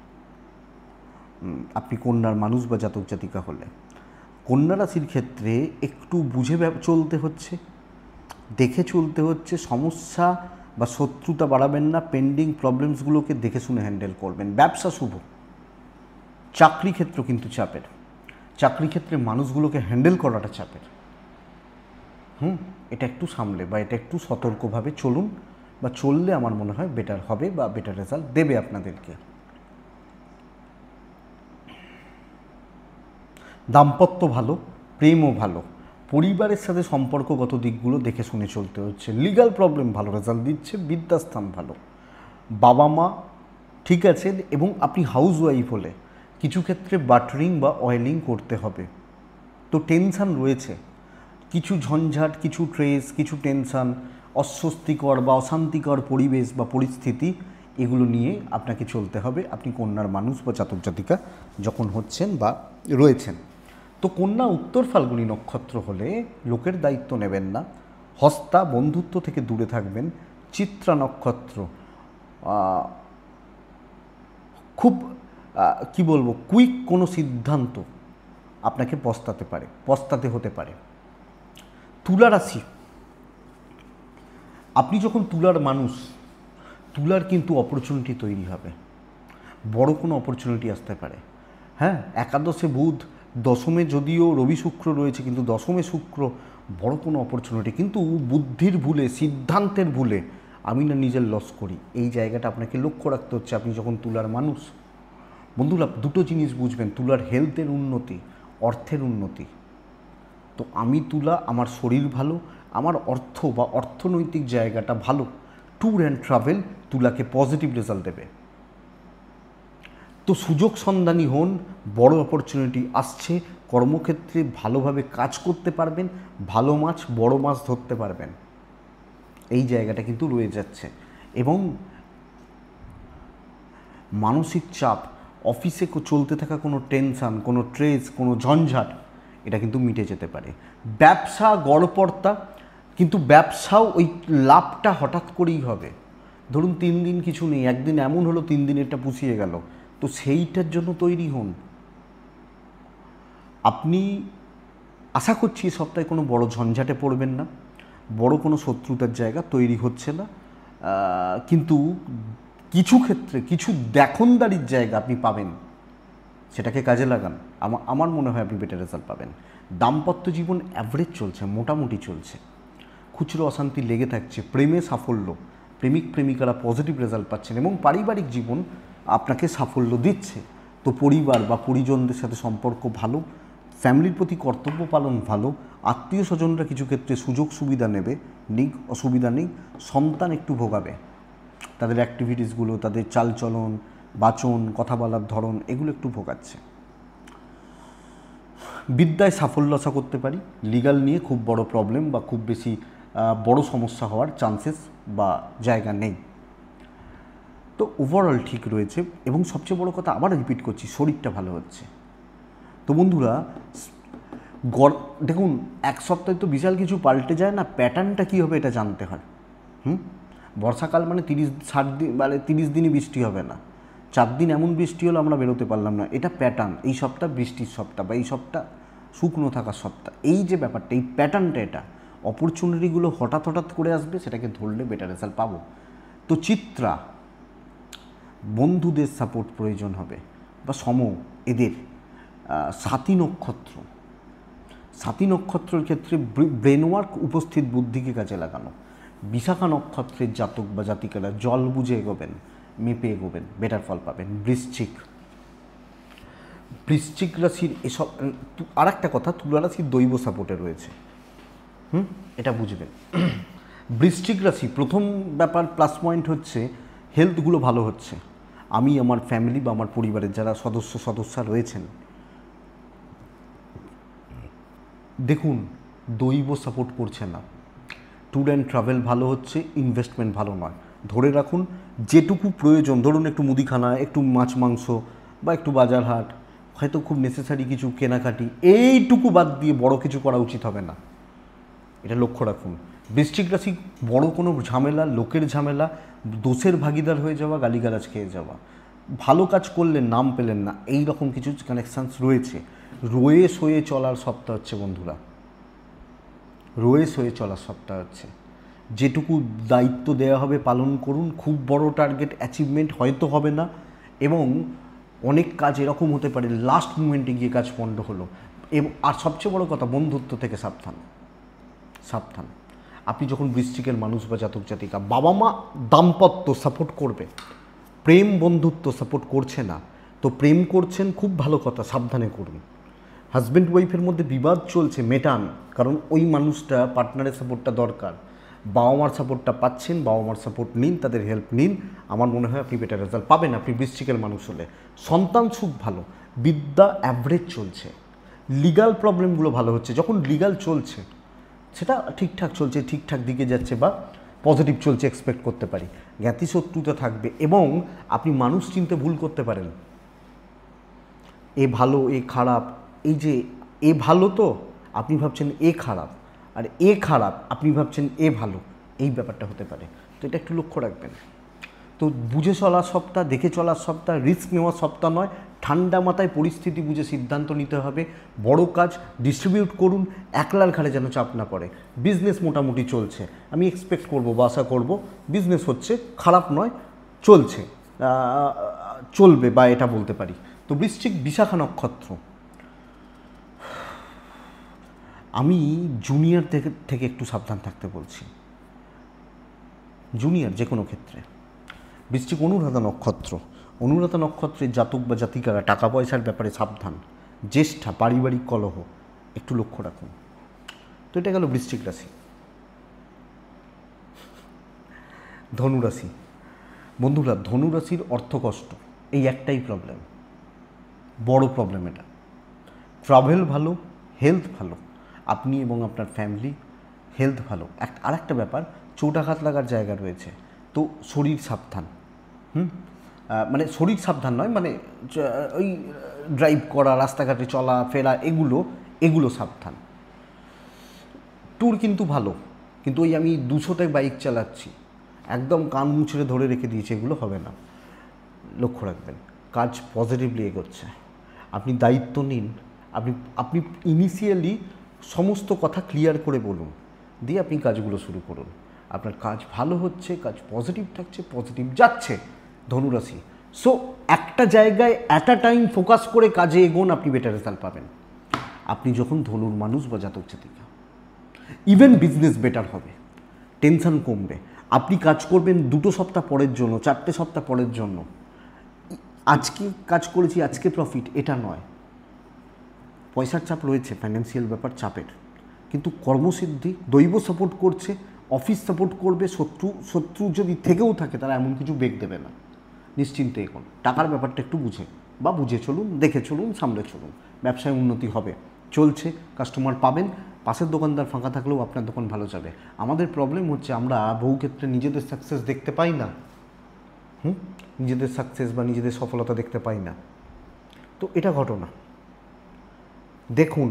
আপনি কন্যার মানুষ বা জাতক জাতিকা হলে কন্যা রাশির ক্ষেত্রে একটু বুঝে চলতে হচ্ছে দেখে চলতে হচ্ছে সমস্যা বা শত্রুতা বাড়াবেন না পেন্ডিং প্রবলেমসগুলোকে দেখে শুনে হ্যান্ডেল করবেন ব্যবসা শুভ চাকরি ক্ষেত্র কিন্তু চাপের চাকরি ক্ষেত্রে মানুষগুলোকে হ্যান্ডেল করাটা চাপের হুম এটা একটু সামলে বা এটা একটু সতর্কভাবে চলুন বা চললে আমার মনে হয় বেটার হবে বা বেটার রেজাল্ট দেবে আপনাদেরকে দাম্পত্য ভালো প্রেমও ভালো পরিবারের সাথে সম্পর্কগত দিকগুলো দেখে শুনে চলতে হচ্ছে লিগাল প্রবলেম ভালো রেজাল্ট দিচ্ছে বিদ্যাস্থান ভালো বাবা মা ঠিক আছে এবং আপনি হাউস ওয়াইফ হলে কিছু ক্ষেত্রে বাটারিং বা অয়েলিং করতে হবে তো টেনশান রয়েছে কিছু ঝঞ্ঝাট কিছু ট্রেস কিছু টেনশান অস্বস্তিকর বা অশান্তিকর পরিবেশ বা পরিস্থিতি এগুলো নিয়ে আপনাকে চলতে হবে আপনি কন্যার মানুষ বা চাতক জাতিকা যখন হচ্ছেন বা রয়েছেন তো কন্যা উত্তর ফাল্গুনি নক্ষত্র হলে লোকের দায়িত্ব নেবেন না হস্তা বন্ধুত্ব থেকে দূরে থাকবেন চিত্রা নক্ষত্র খুব কি বলবো কুইক কোনো সিদ্ধান্ত আপনাকে পস্তাতে পারে পস্তাতে হতে পারে তুলা রাশি আপনি যখন তুলার মানুষ তুলার কিন্তু অপরচুনিটি তৈরি হবে বড় কোনো অপরচুনিটি আসতে পারে হ্যাঁ একাদশে বুধ দশমে যদিও রবি শুক্র রয়েছে কিন্তু দশমে শুক্র বড় কোনো অপরচুনিটি কিন্তু বুদ্ধির ভুলে সিদ্ধান্তের ভুলে আমি না নিজের লস করি এই জায়গাটা আপনাকে লক্ষ্য রাখতে হচ্ছে আপনি যখন তুলার মানুষ বন্ধুরা দুটো জিনিস বুঝবেন তুলার হেলথের উন্নতি অর্থের উন্নতি তো আমি তুলা আমার শরীর ভালো আমার অর্থ বা অর্থনৈতিক জায়গাটা ভালো ট্যুর অ্যান্ড ট্রাভেল তুলাকে পজিটিভ রেজাল্ট দেবে তো সুযোগ সন্ধানী হন বড় অপরচুনিটি আসছে কর্মক্ষেত্রে ভালোভাবে কাজ করতে পারবেন ভালো মাছ বড় মাছ ধরতে পারবেন এই জায়গাটা কিন্তু রয়ে যাচ্ছে এবং মানসিক চাপ অফিসে চলতে থাকা কোনো টেনশান কোনো ট্রেস কোনো ঝঞ্ঝাট এটা কিন্তু মিটে যেতে পারে ব্যবসা গড়পর্তা কিন্তু ব্যবসাও ওই লাভটা হঠাৎ করেই হবে ধরুন তিন দিন কিছু নেই একদিন এমন হলো তিন দিন এটা পুষিয়ে গেল তো সেইটার জন্য তৈরি হন আপনি আশা করছি এই সপ্তাহে কোনো বড় ঝঞ্ঝাটে পড়বেন না বড় কোনো শত্রুতার জায়গা তৈরি হচ্ছে না কিন্তু কিছু ক্ষেত্রে কিছু দেখনদারির জায়গা আপনি পাবেন সেটাকে কাজে লাগান আমার আমার মনে হয় আপনি বেটার রেজাল্ট পাবেন দাম্পত্য জীবন অ্যাভারেজ চলছে মোটামুটি চলছে খুচরো অশান্তি লেগে থাকছে প্রেমে সাফল্য প্রেমিক প্রেমিকারা পজিটিভ রেজাল্ট পাচ্ছেন এবং পারিবারিক জীবন আপনাকে সাফল্য দিচ্ছে তো পরিবার বা পরিজনদের সাথে সম্পর্ক ভালো ফ্যামিলির প্রতি কর্তব্য পালন ভালো আত্মীয় স্বজনরা কিছু ক্ষেত্রে সুযোগ সুবিধা নেবে নিক অসুবিধা নেই সন্তান একটু ভোগাবে তাদের অ্যাক্টিভিটিসগুলো তাদের চালচলন বাচন কথা বলার ধরন এগুলো একটু ভোগাচ্ছে বিদ্যায় সাফল্য আশা করতে পারি লিগাল নিয়ে খুব বড় প্রবলেম বা খুব বেশি বড় সমস্যা হওয়ার চান্সেস বা জায়গা নেই তো ওভারঅল ঠিক রয়েছে এবং সবচেয়ে বড় কথা আবার রিপিট করছি শরীরটা ভালো হচ্ছে তো বন্ধুরা গড় দেখুন এক সপ্তাহে তো বিশাল কিছু পাল্টে যায় না প্যাটার্নটা কী হবে এটা জানতে হয় হুম বর্ষাকাল মানে তিরিশ ষাট দিন মানে তিরিশ দিনই বৃষ্টি হবে না চার দিন এমন বৃষ্টি হলো আমরা বেরোতে পারলাম না এটা প্যাটার্ন এই সপ্তাহ বৃষ্টির সপ্তাহ বা এই সপ্তাহ শুকনো থাকার সপ্তাহ এই যে ব্যাপারটা এই প্যাটার্নটা এটা অপরচুনিটিগুলো হঠাৎ হঠাৎ করে আসবে সেটাকে ধরলে বেটার রেজাল্ট পাবো তো চিত্রা বন্ধুদের সাপোর্ট প্রয়োজন হবে বা সম এদের সাতি নক্ষত্র সাতি নক্ষত্রের ক্ষেত্রে ব্রেনওয়ার্ক উপস্থিত বুদ্ধিকে কাজে লাগানো বিশাখা নক্ষত্রের জাতক বা জাতিকারা জল বুঝে এগোবেন মেপে এগোবেন বেটার ফল পাবেন বৃশ্চিক বৃশ্চিক রাশির এসব আর একটা কথা তুলা রাশির দৈব সাপোর্টে রয়েছে হুম এটা বুঝবেন বৃশ্চিক রাশি প্রথম ব্যাপার প্লাস পয়েন্ট হচ্ছে হেলথগুলো ভালো হচ্ছে আমি আমার ফ্যামিলি বা আমার পরিবারের যারা সদস্য সদস্যা রয়েছেন দেখুন দৈব সাপোর্ট করছে না ট্যুর অ্যান্ড ট্রাভেল ভালো হচ্ছে ইনভেস্টমেন্ট ভালো নয় ধরে রাখুন যেটুকু প্রয়োজন ধরুন একটু মুদিখানা একটু মাছ মাংস বা একটু বাজার হাট হয়তো খুব নেসেসারি কিছু কেনাকাটি এইটুকু বাদ দিয়ে বড় কিছু করা উচিত হবে না এটা লক্ষ্য রাখুন বৃষ্টিক রাশি বড় কোনো ঝামেলা লোকের ঝামেলা দোষের ভাগিদার হয়ে যাওয়া গালিগালাজ খেয়ে যাওয়া ভালো কাজ করলে নাম পেলেন না এই রকম কিছু কানেকশানস রয়েছে রয়ে সয়ে চলার সপ্তাহ হচ্ছে বন্ধুরা রয়েস হয়ে চলা সবটা হচ্ছে যেটুকু দায়িত্ব দেওয়া হবে পালন করুন খুব বড় টার্গেট অ্যাচিভমেন্ট হয়তো হবে না এবং অনেক কাজ এরকম হতে পারে লাস্ট মুমেন্টে গিয়ে কাজ পণ্ড হলো এবং আর সবচেয়ে বড় কথা বন্ধুত্ব থেকে সাবধান সাবধান আপনি যখন বৃষ্টিকের মানুষ বা জাতক জাতিকা বাবা মা দাম্পত্য সাপোর্ট করবে প্রেম বন্ধুত্ব সাপোর্ট করছে না তো প্রেম করছেন খুব ভালো কথা সাবধানে করুন হাজব্যান্ড ওয়াইফের মধ্যে বিবাদ চলছে মেটান কারণ ওই মানুষটা পার্টনারের সাপোর্টটা দরকার বাবা মার সাপোর্টটা পাচ্ছেন বাবা মার সাপোর্ট নিন তাদের হেল্প নিন আমার মনে হয় আপনি বেটার রেজাল্ট পাবেন আপনি বৃষ্টিকের মানুষ হলে সন্তান সুখ ভালো বিদ্যা অ্যাভারেজ চলছে লিগাল প্রবলেমগুলো ভালো হচ্ছে যখন লিগাল চলছে সেটা ঠিকঠাক চলছে ঠিকঠাক দিকে যাচ্ছে বা পজিটিভ চলছে এক্সপেক্ট করতে পারি জ্ঞাতিশত্রুতে থাকবে এবং আপনি মানুষ চিনতে ভুল করতে পারেন এ ভালো এ খারাপ এই যে এ ভালো তো আপনি ভাবছেন এ খারাপ আর এ খারাপ আপনি ভাবছেন এ ভালো এই ব্যাপারটা হতে পারে তো এটা একটু লক্ষ্য রাখবেন তো বুঝে চলার সপ্তাহ দেখে চলার সপ্তাহ রিস্ক নেওয়ার সপ্তাহ নয় ঠান্ডা মাথায় পরিস্থিতি বুঝে সিদ্ধান্ত নিতে হবে বড় কাজ ডিস্ট্রিবিউট করুন একলার ঘাড়ে যেন চাপ না পড়ে বিজনেস মোটামুটি চলছে আমি এক্সপেক্ট করব বা আশা করবো বিজনেস হচ্ছে খারাপ নয় চলছে চলবে বা এটা বলতে পারি তো বৃশ্চিক বিশাখা নক্ষত্র আমি জুনিয়র থেকে একটু সাবধান থাকতে বলছি জুনিয়র যে কোনো ক্ষেত্রে বৃষ্টিক অনুরাধা নক্ষত্র অনুরাধা নক্ষত্রের জাতক বা জাতিকারা টাকা পয়সার ব্যাপারে সাবধান জ্যেষ্ঠা পারিবারিক কলহ একটু লক্ষ্য রাখুন তো এটা গেল বৃষ্টিক রাশি ধনুরাশি বন্ধুরা ধনুরাশির অর্থকষ্ট এই একটাই প্রবলেম বড় প্রবলেম এটা ট্রাভেল ভালো হেলথ ভালো আপনি এবং আপনার ফ্যামিলি হেলথ ভালো এক একটা ব্যাপার চোটাঘাত লাগার জায়গা রয়েছে তো শরীর সাবধান হুম মানে শরীর সাবধান নয় মানে ওই ড্রাইভ করা রাস্তাঘাটে চলা ফেরা এগুলো এগুলো সাবধান ট্যুর কিন্তু ভালো কিন্তু ওই আমি দুশোটায় বাইক চালাচ্ছি একদম কান মুছড়ে ধরে রেখে দিয়েছি এগুলো হবে না লক্ষ্য রাখবেন কাজ পজিটিভলি এগোচ্ছে আপনি দায়িত্ব নিন আপনি আপনি ইনিশিয়ালি সমস্ত কথা ক্লিয়ার করে বলুন দিয়ে আপনি কাজগুলো শুরু করুন আপনার কাজ ভালো হচ্ছে কাজ পজিটিভ থাকছে পজিটিভ যাচ্ছে ধনুরাশি সো একটা জায়গায় অ্যাট আ টাইম ফোকাস করে কাজে এগোন আপনি বেটার রেজাল্ট পাবেন আপনি যখন ধনুর মানুষ বা জাতক জাতিকা ইভেন বিজনেস বেটার হবে টেনশন কমবে আপনি কাজ করবেন দুটো সপ্তাহ পরের জন্য চারটে সপ্তাহ পরের জন্য আজকে কাজ করেছি আজকে প্রফিট এটা নয় পয়সার চাপ রয়েছে ফাইন্যান্সিয়াল ব্যাপার চাপের কিন্তু কর্মসিদ্ধি দৈব সাপোর্ট করছে অফিস সাপোর্ট করবে শত্রু শত্রু যদি থেকেও থাকে তারা এমন কিছু বেগ দেবে না নিশ্চিন্তে এখন টাকার ব্যাপারটা একটু বুঝে বা বুঝে চলুন দেখে চলুন সামলে চলুন ব্যবসায় উন্নতি হবে চলছে কাস্টমার পাবেন পাশের দোকানদার ফাঁকা থাকলেও আপনার দোকান ভালো যাবে আমাদের প্রবলেম হচ্ছে আমরা বহু ক্ষেত্রে নিজেদের সাকসেস দেখতে পাই না হুম নিজেদের সাকসেস বা নিজেদের সফলতা দেখতে পাই না তো এটা ঘটনা দেখুন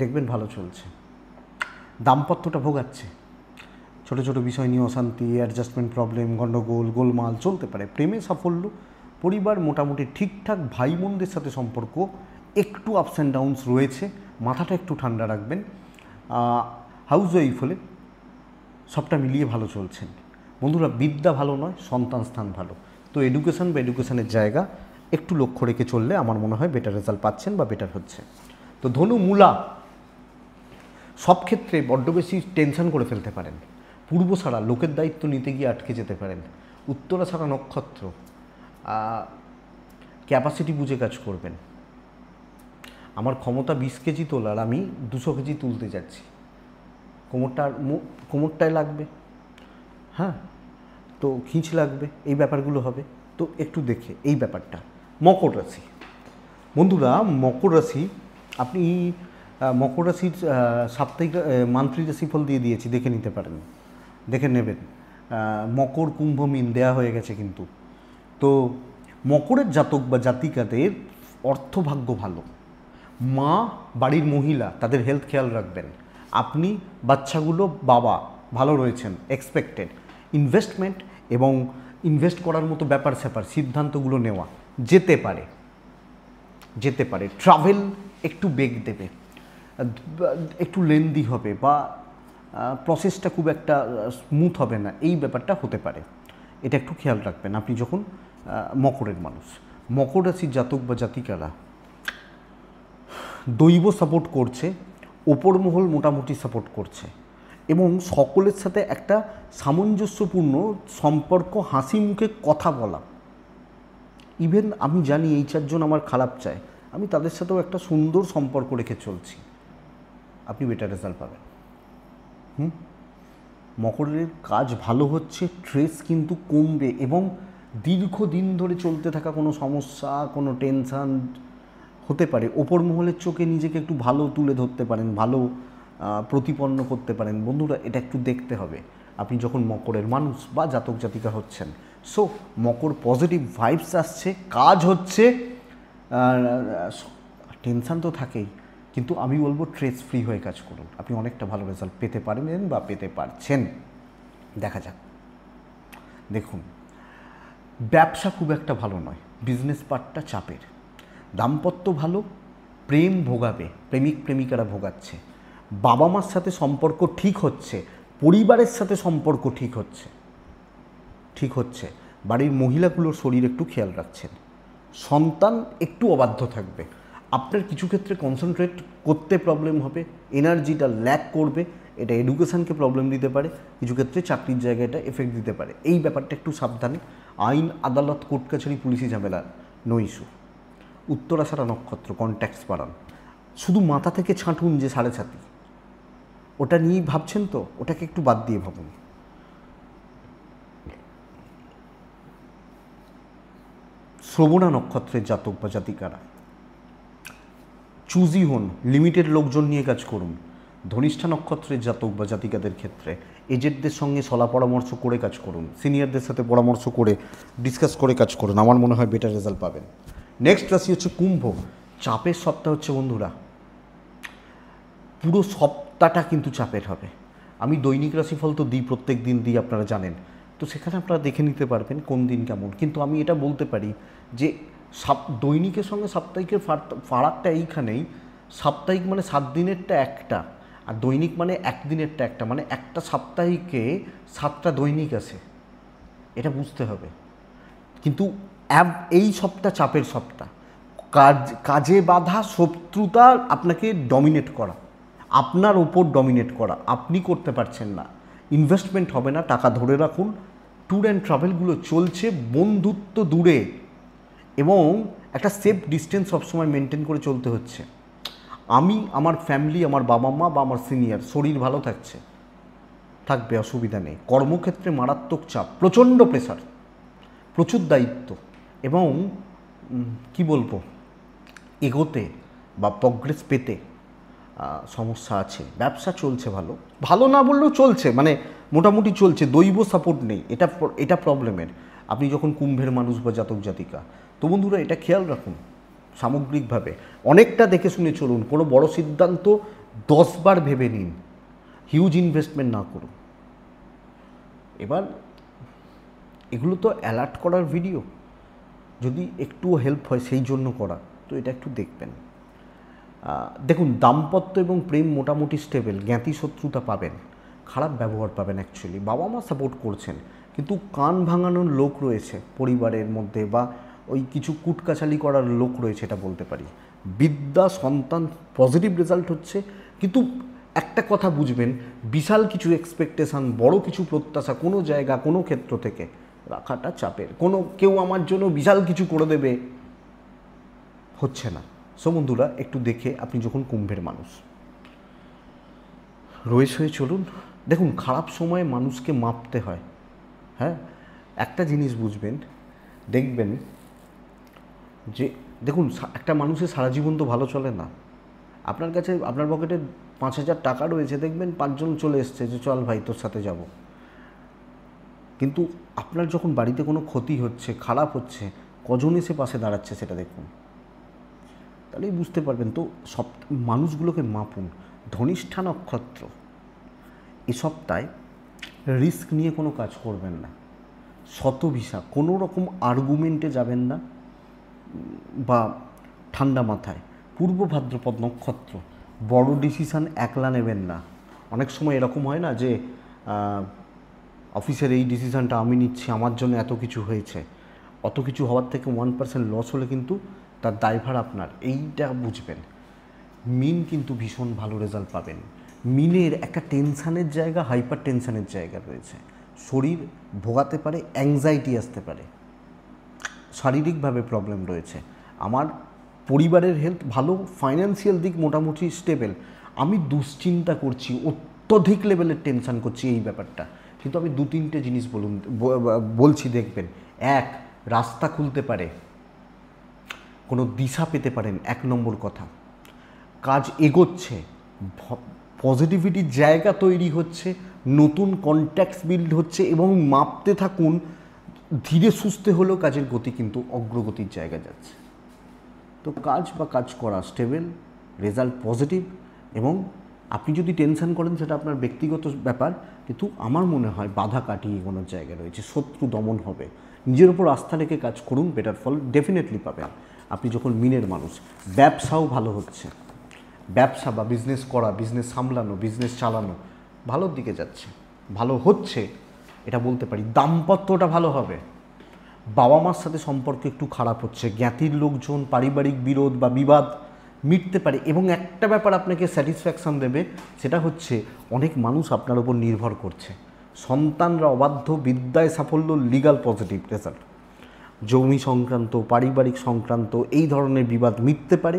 দেখবেন ভালো চলছে দাম্পত্যটা ভোগাচ্ছে ছোট ছোট বিষয় নিয়ে অশান্তি অ্যাডজাস্টমেন্ট প্রবলেম গণ্ডগোল গোলমাল চলতে পারে প্রেমে সাফল্য পরিবার মোটামুটি ঠিকঠাক ভাই বোনদের সাথে সম্পর্ক একটু আপস অ্যান্ড ডাউনস রয়েছে মাথাটা একটু ঠান্ডা রাখবেন হাউস ওয়াইফ হলে সবটা মিলিয়ে ভালো চলছেন বন্ধুরা বিদ্যা ভালো নয় সন্তান স্থান ভালো তো এডুকেশান বা এডুকেশানের জায়গা একটু লক্ষ্য রেখে চললে আমার মনে হয় বেটার রেজাল্ট পাচ্ছেন বা বেটার হচ্ছে তো ধনু মূলা সব ক্ষেত্রে বড্ড বেশি টেনশন করে ফেলতে পারেন পূর্ব ছাড়া লোকের দায়িত্ব নিতে গিয়ে আটকে যেতে পারেন উত্তরা ছাড়া নক্ষত্র ক্যাপাসিটি বুঝে কাজ করবেন আমার ক্ষমতা বিশ কেজি তোলার আমি দুশো কেজি তুলতে যাচ্ছি কোমরটার কোমরটায় লাগবে হ্যাঁ তো খিঁচ লাগবে এই ব্যাপারগুলো হবে তো একটু দেখে এই ব্যাপারটা মকর রাশি বন্ধুরা মকর রাশি আপনি মকর রাশির সাপ্তাহিক মান্থলি রাশিফল দিয়ে দিয়েছি দেখে নিতে পারেন দেখে নেবেন মকর কুম্ভ মিন দেয়া হয়ে গেছে কিন্তু তো মকরের জাতক বা জাতিকাদের অর্থভাগ্য ভালো মা বাড়ির মহিলা তাদের হেলথ খেয়াল রাখবেন আপনি বাচ্চাগুলো বাবা ভালো রয়েছেন এক্সপেক্টেড ইনভেস্টমেন্ট এবং ইনভেস্ট করার মতো ব্যাপার স্যাপার সিদ্ধান্তগুলো নেওয়া যেতে পারে যেতে পারে ট্রাভেল একটু বেগ দেবে একটু লেন্দি হবে বা প্রসেসটা খুব একটা স্মুথ হবে না এই ব্যাপারটা হতে পারে এটা একটু খেয়াল রাখবেন আপনি যখন মকরের মানুষ মকর রাশির জাতক বা জাতিকারা দৈব সাপোর্ট করছে ওপর মহল মোটামুটি সাপোর্ট করছে এবং সকলের সাথে একটা সামঞ্জস্যপূর্ণ সম্পর্ক হাসি মুখে কথা বলা ইভেন আমি জানি এই চারজন আমার খারাপ চায় আমি তাদের সাথেও একটা সুন্দর সম্পর্ক রেখে চলছি আপনি বেটার রেজাল্ট পাবেন হুম মকরের কাজ ভালো হচ্ছে ট্রেস কিন্তু কমবে এবং দীর্ঘদিন ধরে চলতে থাকা কোনো সমস্যা কোনো টেনশান হতে পারে ওপর মহলের চোখে নিজেকে একটু ভালো তুলে ধরতে পারেন ভালো প্রতিপন্ন করতে পারেন বন্ধুরা এটা একটু দেখতে হবে আপনি যখন মকরের মানুষ বা জাতক জাতিকা হচ্ছেন সো মকর পজিটিভ ভাইবস আসছে কাজ হচ্ছে টেনশান তো থাকেই কিন্তু আমি বলবো ট্রেস ফ্রি হয়ে কাজ করুন আপনি অনেকটা ভালো রেজাল্ট পেতে পারবেন বা পেতে পারছেন দেখা যাক দেখুন ব্যবসা খুব একটা ভালো নয় বিজনেস পার্টটা চাপের দাম্পত্য ভালো প্রেম ভোগাবে প্রেমিক প্রেমিকারা ভোগাচ্ছে বাবা মার সাথে সম্পর্ক ঠিক হচ্ছে পরিবারের সাথে সম্পর্ক ঠিক হচ্ছে ঠিক হচ্ছে বাড়ির মহিলাগুলোর শরীর একটু খেয়াল রাখছেন সন্তান একটু অবাধ্য থাকবে আপনার কিছু ক্ষেত্রে কনসেন্ট্রেট করতে প্রবলেম হবে এনার্জিটা ল্যাক করবে এটা এডুকেশানকে প্রবলেম দিতে পারে কিছু ক্ষেত্রে চাকরির জায়গাটা এফেক্ট দিতে পারে এই ব্যাপারটা একটু সাবধানে আইন আদালত কোর্ট কাছারি পুলিশি ঝামেলা নো ইস্যু উত্তরাসারা নক্ষত্র কন্ট্যাক্টস বাড়ান শুধু মাথা থেকে ছাঁটুন যে সাড়ে ছাতি ওটা নিয়েই ভাবছেন তো ওটাকে একটু বাদ দিয়ে ভাবুন শ্রবণা নক্ষত্রের জাতক বা জাতিকারা চুজি হন লিমিটেড লোকজন নিয়ে কাজ করুন ধনিষ্ঠা নক্ষত্রের জাতক বা জাতিকাদের ক্ষেত্রে এজেন্টদের সঙ্গে সলা পরামর্শ করে কাজ করুন সিনিয়রদের সাথে পরামর্শ করে ডিসকাস করে কাজ করুন আমার মনে হয় বেটার রেজাল্ট পাবেন নেক্সট রাশি হচ্ছে কুম্ভ চাপের সপ্তাহ হচ্ছে বন্ধুরা পুরো সপ্তাহটা কিন্তু চাপের হবে আমি দৈনিক রাশিফল তো দিই প্রত্যেক দিন দিই আপনারা জানেন তো সেখানে আপনারা দেখে নিতে পারবেন কোন দিন কেমন কিন্তু আমি এটা বলতে পারি যে সাপ দৈনিকের সঙ্গে সাপ্তাহিকের ফারাকটা এইখানেই সাপ্তাহিক মানে সাত দিনেরটা একটা আর দৈনিক মানে একদিনেরটা একটা মানে একটা সাপ্তাহিকে সাতটা দৈনিক আছে এটা বুঝতে হবে কিন্তু এই সপ্তাহ চাপের সপ্তাহ কাজ কাজে বাধা শত্রুতা আপনাকে ডমিনেট করা আপনার ওপর ডমিনেট করা আপনি করতে পারছেন না ইনভেস্টমেন্ট হবে না টাকা ধরে রাখুন ট্যুর অ্যান্ড ট্রাভেলগুলো চলছে বন্ধুত্ব দূরে এবং একটা সেফ ডিস্টেন্স সবসময় মেনটেন করে চলতে হচ্ছে আমি আমার ফ্যামিলি আমার বাবা মা বা আমার সিনিয়র শরীর ভালো থাকছে থাকবে অসুবিধা নেই কর্মক্ষেত্রে মারাত্মক চাপ প্রচণ্ড প্রেশার প্রচুর দায়িত্ব এবং কি বলবো এগোতে বা প্রগ্রেস পেতে সমস্যা আছে ব্যবসা চলছে ভালো ভালো না বললেও চলছে মানে মোটামুটি চলছে দৈব সাপোর্ট নেই এটা এটা প্রবলেমের আপনি যখন কুম্ভের মানুষ বা জাতক জাতিকা তো বন্ধুরা এটা খেয়াল রাখুন সামগ্রিকভাবে অনেকটা দেখে শুনে চলুন কোনো বড় সিদ্ধান্ত দশবার ভেবে নিন হিউজ ইনভেস্টমেন্ট না করুন এবার এগুলো তো অ্যালার্ট করার ভিডিও যদি একটু হেল্প হয় সেই জন্য করা তো এটা একটু দেখবেন দেখুন দাম্পত্য এবং প্রেম মোটামুটি স্টেবেল জ্ঞাতি শত্রুতা পাবেন খারাপ ব্যবহার পাবেন অ্যাকচুয়ালি বাবা মা সাপোর্ট করছেন কিন্তু কান ভাঙানোর লোক রয়েছে পরিবারের মধ্যে বা ওই কিছু কুটকাছালি করার লোক রয়েছে এটা বলতে পারি বিদ্যা সন্তান পজিটিভ রেজাল্ট হচ্ছে কিন্তু একটা কথা বুঝবেন বিশাল কিছু এক্সপেকটেশান বড় কিছু প্রত্যাশা কোনো জায়গা কোনো ক্ষেত্র থেকে রাখাটা চাপের কোনো কেউ আমার জন্য বিশাল কিছু করে দেবে হচ্ছে না সো বন্ধুরা একটু দেখে আপনি যখন কুম্ভের মানুষ রয়েছে হয়ে চলুন দেখুন খারাপ সময়ে মানুষকে মাপতে হয় হ্যাঁ একটা জিনিস বুঝবেন দেখবেন যে দেখুন একটা মানুষের সারা জীবন তো ভালো চলে না আপনার কাছে আপনার পকেটে পাঁচ হাজার টাকা রয়েছে দেখবেন পাঁচজন চলে এসছে যে চল ভাই তোর সাথে যাব কিন্তু আপনার যখন বাড়িতে কোনো ক্ষতি হচ্ছে খারাপ হচ্ছে কজন এসে পাশে দাঁড়াচ্ছে সেটা দেখুন তাহলেই বুঝতে পারবেন তো সব মানুষগুলোকে মাপুন ধনিষ্ঠা নক্ষত্র এই সপ্তাহে রিস্ক নিয়ে কোনো কাজ করবেন না শতভিসা কোনো রকম আর্গুমেন্টে যাবেন না বা ঠান্ডা মাথায় পূর্ব ভাদ্রপদ নক্ষত্র বড় ডিসিশান একলা নেবেন না অনেক সময় এরকম হয় না যে অফিসের এই ডিসিশানটা আমি নিচ্ছি আমার জন্য এত কিছু হয়েছে অত কিছু হওয়ার থেকে ওয়ান পার্সেন্ট লস হলে কিন্তু তার দায়ভার আপনার এইটা বুঝবেন মিন কিন্তু ভীষণ ভালো রেজাল্ট পাবেন মিনের একটা টেনশানের জায়গা হাইপার টেনশানের জায়গা রয়েছে শরীর ভোগাতে পারে অ্যাংজাইটি আসতে পারে শারীরিকভাবে প্রবলেম রয়েছে আমার পরিবারের হেলথ ভালো ফাইন্যান্সিয়াল দিক মোটামুটি স্টেবেল আমি দুশ্চিন্তা করছি অত্যধিক লেভেলের টেনশান করছি এই ব্যাপারটা কিন্তু আমি দু তিনটে জিনিস বলুন বলছি দেখবেন এক রাস্তা খুলতে পারে কোনো দিশা পেতে পারেন এক নম্বর কথা কাজ এগোচ্ছে পজিটিভিটির জায়গা তৈরি হচ্ছে নতুন কন্ট্যাক্টস বিল্ড হচ্ছে এবং মাপতে থাকুন ধীরে সুস্থে হলেও কাজের গতি কিন্তু অগ্রগতির জায়গা যাচ্ছে তো কাজ বা কাজ করা স্টেবেল রেজাল্ট পজিটিভ এবং আপনি যদি টেনশন করেন সেটা আপনার ব্যক্তিগত ব্যাপার কিন্তু আমার মনে হয় বাধা কাটিয়ে কোনো জায়গা রয়েছে শত্রু দমন হবে নিজের ওপর আস্থা রেখে কাজ করুন বেটার ফল ডেফিনেটলি পাবেন আপনি যখন মিনের মানুষ ব্যবসাও ভালো হচ্ছে ব্যবসা বা বিজনেস করা বিজনেস সামলানো বিজনেস চালানো ভালোর দিকে যাচ্ছে ভালো হচ্ছে এটা বলতে পারি দাম্পত্যটা ভালো হবে বাবা মার সাথে সম্পর্ক একটু খারাপ হচ্ছে জ্ঞাতির লোকজন পারিবারিক বিরোধ বা বিবাদ মিটতে পারে এবং একটা ব্যাপার আপনাকে স্যাটিসফ্যাকশান দেবে সেটা হচ্ছে অনেক মানুষ আপনার উপর নির্ভর করছে সন্তানরা অবাধ্য বিদ্যায় সাফল্য লিগাল পজিটিভ রেজাল্ট জমি সংক্রান্ত পারিবারিক সংক্রান্ত এই ধরনের বিবাদ মিটতে পারে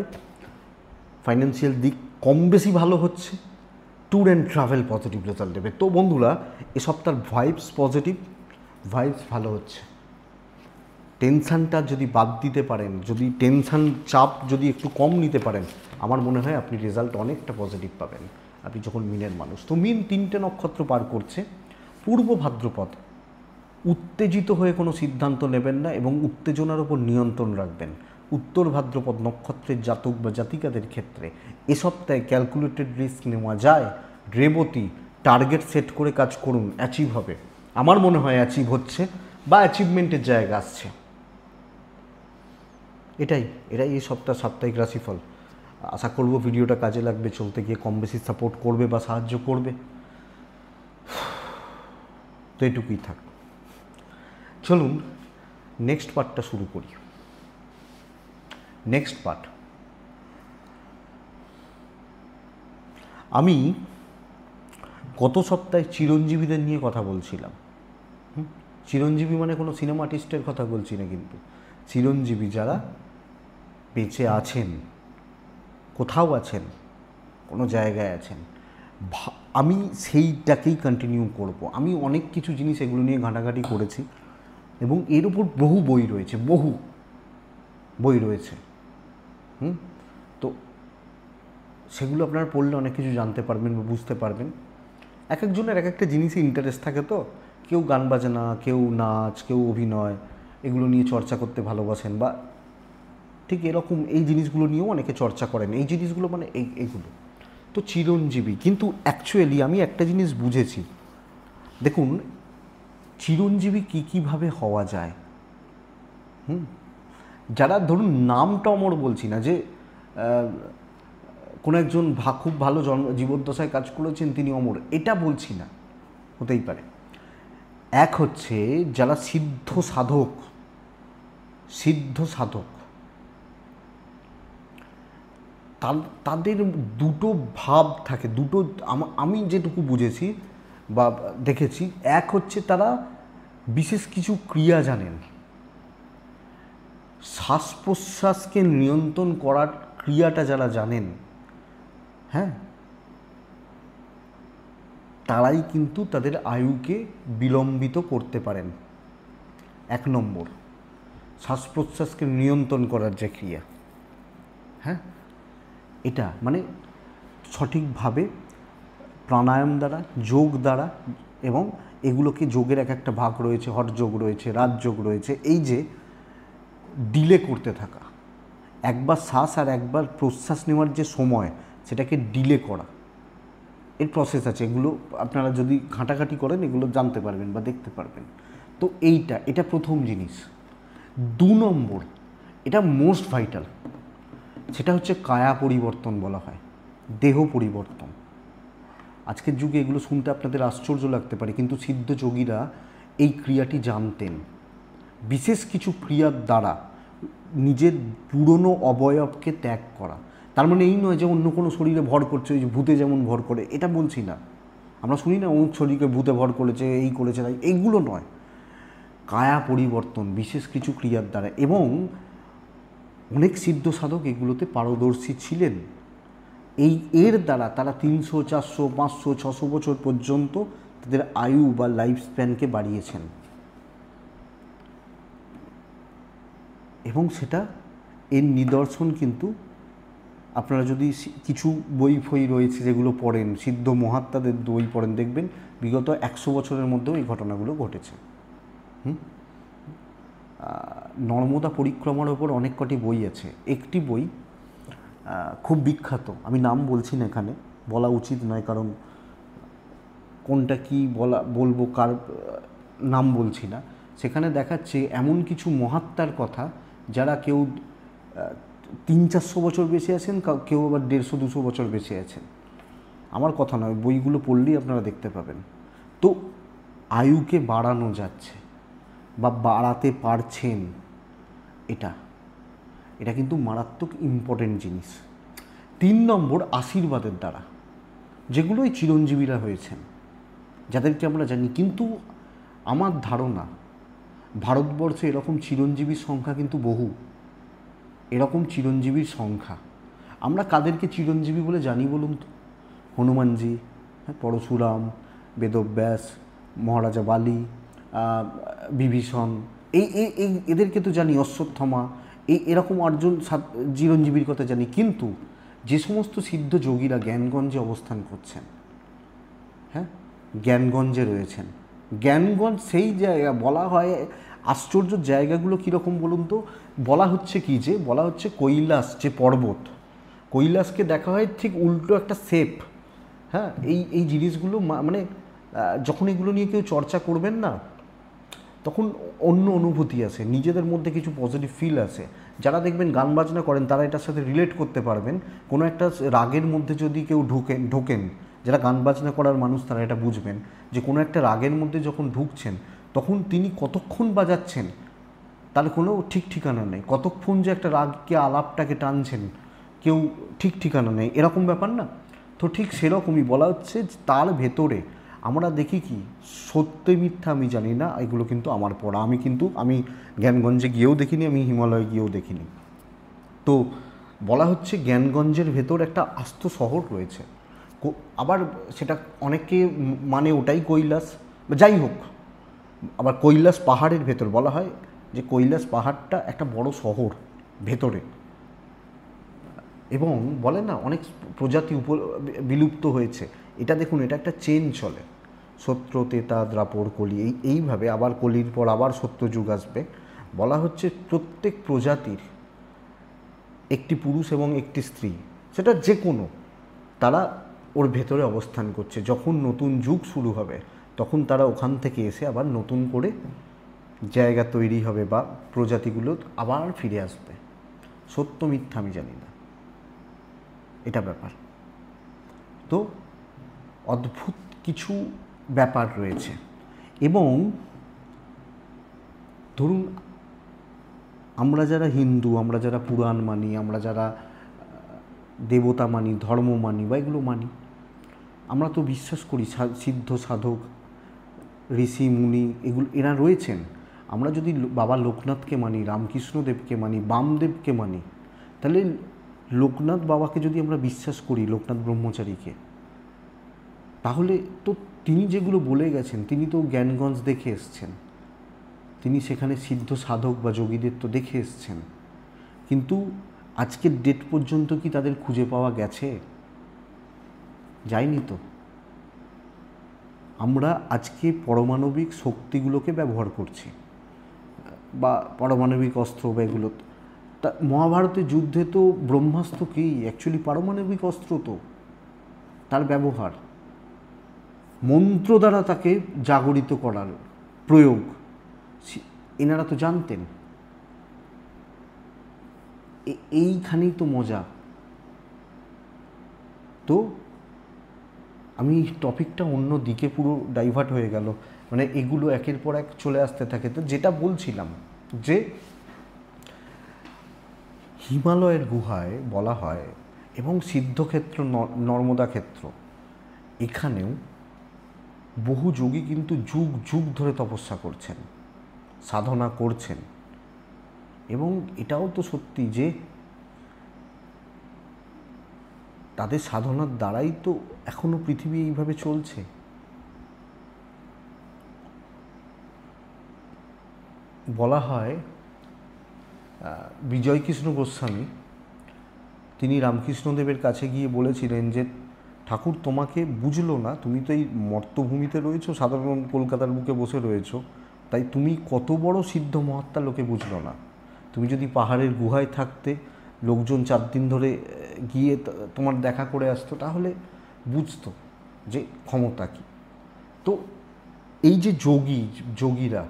ফাইন্যান্সিয়াল দিক কম বেশি ভালো হচ্ছে tour and travel positive result দেবে তো বন্ধুরা এ সপ্তাহের ভাইবস পজিটিভ ভাইবস ভালো হচ্ছে টেনশানটা যদি বাদ দিতে পারেন যদি টেনশান চাপ যদি একটু কম নিতে পারেন আমার মনে হয় আপনি রেজাল্ট অনেকটা পজিটিভ পাবেন আপনি যখন মিনের মানুষ তো মিন তিনটে নক্ষত্র পার করছে পূর্ব ভাদ্রপদ উত্তেজিত হয়ে কোনো সিদ্ধান্ত নেবেন না এবং উত্তেজনার ওপর নিয়ন্ত্রণ রাখবেন উত্তর ভাদ্রপদ নক্ষত্রের জাতক বা জাতিকাদের ক্ষেত্রে এ সপ্তাহে ক্যালকুলেটেড রিস্ক নেওয়া যায় রেবতী টার্গেট সেট করে কাজ করুন অ্যাচিভ হবে আমার মনে হয় অ্যাচিভ হচ্ছে বা অ্যাচিভমেন্টের জায়গা আসছে এটাই এটাই এই সপ্তাহ সাপ্তাহিক রাশিফল আশা করব ভিডিওটা কাজে লাগবে চলতে গিয়ে কম বেশি সাপোর্ট করবে বা সাহায্য করবে তো এটুকুই থাক চলুন নেক্সট পার্টটা শুরু করি নেক্সট পার্ট আমি গত সপ্তাহে চিরঞ্জীবীদের নিয়ে কথা বলছিলাম চিরঞ্জীবী মানে কোনো সিনেমা আর্টিস্টের কথা বলছি না কিন্তু চিরঞ্জীবী যারা বেঁচে আছেন কোথাও আছেন কোনো জায়গায় আছেন আমি সেইটাকেই কন্টিনিউ করব। আমি অনেক কিছু জিনিস এগুলো নিয়ে ঘাঁটাঘাঁটি করেছি এবং এর উপর বহু বই রয়েছে বহু বই রয়েছে হুম তো সেগুলো আপনারা পড়লে অনেক কিছু জানতে পারবেন বা বুঝতে পারবেন এক একজনের এক একটা জিনিসে ইন্টারেস্ট থাকে তো কেউ গান বাজনা কেউ নাচ কেউ অভিনয় এগুলো নিয়ে চর্চা করতে ভালোবাসেন বা ঠিক এরকম এই জিনিসগুলো নিয়েও অনেকে চর্চা করেন এই জিনিসগুলো মানে এই এগুলো তো চিরঞ্জীবী কিন্তু অ্যাকচুয়ালি আমি একটা জিনিস বুঝেছি দেখুন চিরঞ্জীবী কী কীভাবে হওয়া যায় হুম যারা ধরুন নামটা অমর বলছি না যে কোনো একজন ভা খুব ভালো জন্ম জীবদ্দশায় কাজ করেছেন তিনি অমর এটা বলছি না হতেই পারে এক হচ্ছে যারা সিদ্ধ সাধক সিদ্ধ সাধক তাদের দুটো ভাব থাকে দুটো আমি যেটুকু বুঝেছি বা দেখেছি এক হচ্ছে তারা বিশেষ কিছু ক্রিয়া জানেন শ্বাস প্রশ্বাসকে নিয়ন্ত্রণ করার ক্রিয়াটা যারা জানেন হ্যাঁ তারাই কিন্তু তাদের আয়ুকে বিলম্বিত করতে পারেন এক নম্বর শ্বাস প্রশ্বাসকে নিয়ন্ত্রণ করার যে ক্রিয়া হ্যাঁ এটা মানে সঠিকভাবে প্রাণায়াম দ্বারা যোগ দ্বারা এবং এগুলোকে যোগের এক একটা ভাগ রয়েছে হট যোগ রয়েছে রাজযোগ রয়েছে এই যে ডিলে করতে থাকা একবার শ্বাস আর একবার প্রশ্বাস নেওয়ার যে সময় সেটাকে ডিলে করা এর প্রসেস আছে এগুলো আপনারা যদি ঘাঁটাঘাঁটি করেন এগুলো জানতে পারবেন বা দেখতে পারবেন তো এইটা এটা প্রথম জিনিস দু নম্বর এটা মোস্ট ভাইটাল সেটা হচ্ছে কায়া পরিবর্তন বলা হয় দেহ পরিবর্তন আজকের যুগে এগুলো শুনতে আপনাদের আশ্চর্য লাগতে পারে কিন্তু সিদ্ধ যোগীরা এই ক্রিয়াটি জানতেন বিশেষ কিছু ক্রিয়ার দ্বারা নিজের পুরনো অবয়বকে ত্যাগ করা তার মানে এই নয় যে অন্য কোনো শরীরে ভর করছে ওই যে ভূতে যেমন ভর করে এটা বলছি না আমরা শুনি না অমুক শরীরকে ভূতে ভর করেছে এই করেছে না এইগুলো নয় কায়া পরিবর্তন বিশেষ কিছু ক্রিয়ার দ্বারা এবং অনেক সিদ্ধ সাধক এগুলোতে পারদর্শী ছিলেন এই এর দ্বারা তারা তিনশো চারশো পাঁচশো ছশো বছর পর্যন্ত তাদের আয়ু বা লাইফ স্প্যানকে বাড়িয়েছেন এবং সেটা এর নিদর্শন কিন্তু আপনারা যদি কিছু বই ফই রয়েছে যেগুলো পড়েন সিদ্ধ মহাত্মাদের বই পড়েন দেখবেন বিগত একশো বছরের মধ্যেও এই ঘটনাগুলো ঘটেছে নর্মদা পরিক্রমার ওপর অনেক কটি বই আছে একটি বই খুব বিখ্যাত আমি নাম বলছি না এখানে বলা উচিত নয় কারণ কোনটা কি বলা বলবো কার নাম বলছি না সেখানে দেখাচ্ছে এমন কিছু মহাত্মার কথা যারা কেউ তিন চারশো বছর বেঁচে আছেন কেউ আবার দেড়শো দুশো বছর বেঁচে আছেন আমার কথা নয় বইগুলো পড়লেই আপনারা দেখতে পাবেন তো আয়ুকে বাড়ানো যাচ্ছে বা বাড়াতে পারছেন এটা এটা কিন্তু মারাত্মক ইম্পর্টেন্ট জিনিস তিন নম্বর আশীর্বাদের দ্বারা যেগুলোই চিরঞ্জীবীরা হয়েছেন যাদেরকে আমরা জানি কিন্তু আমার ধারণা ভারতবর্ষে এরকম চিরঞ্জীবীর সংখ্যা কিন্তু বহু এরকম চিরঞ্জীবীর সংখ্যা আমরা কাদেরকে চিরঞ্জীবী বলে জানি বলুন তো হনুমানজি হ্যাঁ পরশুরাম বেদব্যাস মহারাজা বালি বিভীষণ এই এই এদেরকে তো জানি অশ্বত্থমা এই এরকম অর্জুন চিরঞ্জীবীর কথা জানি কিন্তু যে সমস্ত সিদ্ধ যোগীরা জ্ঞানগঞ্জে অবস্থান করছেন হ্যাঁ জ্ঞানগঞ্জে রয়েছেন জ্ঞানগঞ্জ সেই জায়গা বলা হয় আশ্চর্য জায়গাগুলো কীরকম বলুন তো বলা হচ্ছে কি যে বলা হচ্ছে কৈলাস যে পর্বত কৈলাসকে দেখা হয় ঠিক উল্টো একটা সেপ হ্যাঁ এই এই জিনিসগুলো মানে যখন এগুলো নিয়ে কেউ চর্চা করবেন না তখন অন্য অনুভূতি আছে নিজেদের মধ্যে কিছু পজিটিভ ফিল আছে যারা দেখবেন গান বাজনা করেন তারা এটার সাথে রিলেট করতে পারবেন কোনো একটা রাগের মধ্যে যদি কেউ ঢোকেন ঢোকেন যারা গান বাজনা করার মানুষ তারা এটা বুঝবেন যে কোনো একটা রাগের মধ্যে যখন ঢুকছেন তখন তিনি কতক্ষণ বাজাচ্ছেন তার কোনো ঠিক ঠিকানা নেই কতক্ষণ যে একটা রাগকে আলাপটাকে টানছেন কেউ ঠিক ঠিকানা নেই এরকম ব্যাপার না তো ঠিক সেরকমই বলা হচ্ছে তার ভেতরে আমরা দেখি কি সত্যি মিথ্যা আমি জানি না এগুলো কিন্তু আমার পড়া আমি কিন্তু আমি জ্ঞানগঞ্জে গিয়েও দেখিনি আমি হিমালয়ে গিয়েও দেখিনি তো বলা হচ্ছে জ্ঞানগঞ্জের ভেতর একটা আস্ত শহর রয়েছে আবার সেটা অনেকে মানে ওটাই কৈলাস যাই হোক আবার কৈলাস পাহাড়ের ভেতর বলা হয় যে কৈলাস পাহাড়টা একটা বড় শহর ভেতরে এবং বলে না অনেক প্রজাতি উপ বিলুপ্ত হয়েছে এটা দেখুন এটা একটা চেন চলে সত্য তেতা দ্রাপর কলি এই এইভাবে আবার কলির পর আবার সত্যযুগ আসবে বলা হচ্ছে প্রত্যেক প্রজাতির একটি পুরুষ এবং একটি স্ত্রী সেটা যে কোনো তারা ওর ভেতরে অবস্থান করছে যখন নতুন যুগ শুরু হবে তখন তারা ওখান থেকে এসে আবার নতুন করে জায়গা তৈরি হবে বা প্রজাতিগুলো আবার ফিরে আসবে সত্য মিথ্যা আমি জানি না এটা ব্যাপার তো অদ্ভুত কিছু ব্যাপার রয়েছে এবং ধরুন আমরা যারা হিন্দু আমরা যারা পুরাণ মানি আমরা যারা দেবতা মানি ধর্ম মানি বা এগুলো মানি আমরা তো বিশ্বাস করি সিদ্ধ সাধক ঋষি মুনি এগুলো এরা রয়েছেন আমরা যদি বাবা লোকনাথকে মানি রামকৃষ্ণদেবকে মানি বামদেবকে মানি তাহলে লোকনাথ বাবাকে যদি আমরা বিশ্বাস করি লোকনাথ ব্রহ্মচারীকে তাহলে তো তিনি যেগুলো বলে গেছেন তিনি তো জ্ঞানগঞ্জ দেখে এসছেন তিনি সেখানে সিদ্ধ সাধক বা যোগীদের তো দেখে এসছেন কিন্তু আজকের ডেট পর্যন্ত কি তাদের খুঁজে পাওয়া গেছে যায়নি তো আমরা আজকে পারমাণবিক শক্তিগুলোকে ব্যবহার করছি বা পারমাণবিক অস্ত্র বা এগুলো তা মহাভারতের যুদ্ধে তো ব্রহ্মাস্ত্র কি অ্যাকচুয়ালি পারমাণবিক অস্ত্র তো তার ব্যবহার মন্ত্র দ্বারা তাকে জাগরিত করার প্রয়োগ এনারা তো জানতেন এইখানেই তো মজা তো আমি টপিকটা অন্য দিকে পুরো ডাইভার্ট হয়ে গেল মানে এগুলো একের পর এক চলে আসতে থাকে তো যেটা বলছিলাম যে হিমালয়ের গুহায় বলা হয় এবং সিদ্ধক্ষেত্র নর্মদা ক্ষেত্র এখানেও বহু যোগী কিন্তু যুগ যুগ ধরে তপস্যা করছেন সাধনা করছেন এবং এটাও তো সত্যি যে তাদের সাধনার দ্বারাই তো এখনো পৃথিবী এইভাবে চলছে বলা হয় বিজয়কৃষ্ণ গোস্বামী তিনি রামকৃষ্ণদেবের কাছে গিয়ে বলেছিলেন যে ঠাকুর তোমাকে বুঝলো না তুমি তো এই মর্তভূমিতে রয়েছো সাধারণ কলকাতার বুকে বসে রয়েছো তাই তুমি কত বড় সিদ্ধ মহাত্মা লোকে বুঝলো না তুমি যদি পাহাড়ের গুহায় থাকতে লোকজন চার দিন ধরে গিয়ে তোমার দেখা করে আসতো তাহলে বুঝতো যে ক্ষমতা কী তো এই যে যোগী যোগীরা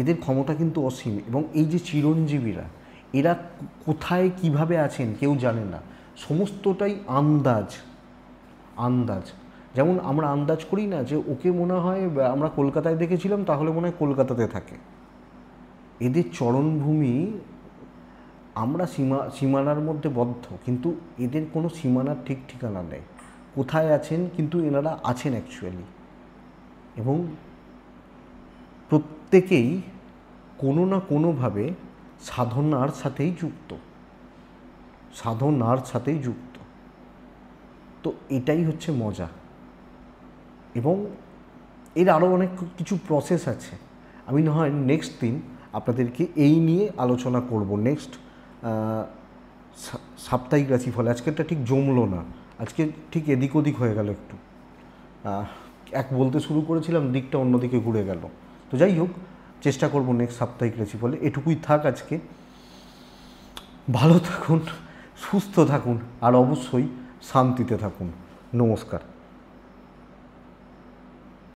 এদের ক্ষমতা কিন্তু অসীম এবং এই যে চিরঞ্জীবীরা এরা কোথায় কিভাবে আছেন কেউ জানে না সমস্তটাই আন্দাজ আন্দাজ যেমন আমরা আন্দাজ করি না যে ওকে মনে হয় আমরা কলকাতায় দেখেছিলাম তাহলে মনে হয় কলকাতাতে থাকে এদের চরণভূমি আমরা সীমা সীমানার মধ্যে বদ্ধ কিন্তু এদের কোনো সীমানার ঠিক ঠিকানা নেই কোথায় আছেন কিন্তু এনারা আছেন অ্যাকচুয়ালি এবং প্রত্যেকেই কোনো না কোনোভাবে সাধনার সাথেই যুক্ত সাধনার সাথেই যুক্ত তো এটাই হচ্ছে মজা এবং এর আরও অনেক কিছু প্রসেস আছে আমি না হয় নেক্সট দিন আপনাদেরকে এই নিয়ে আলোচনা করব নেক্সট সাপ্তাহিক রাশিফল আজকেরটা ঠিক জমলো না আজকে ঠিক এদিক ওদিক হয়ে গেল একটু এক বলতে শুরু করেছিলাম দিকটা অন্যদিকে ঘুরে গেল তো যাই হোক চেষ্টা করব নেক্সট সাপ্তাহিক রাশিফলে এটুকুই থাক আজকে ভালো থাকুন সুস্থ থাকুন আর অবশ্যই শান্তিতে থাকুন নমস্কার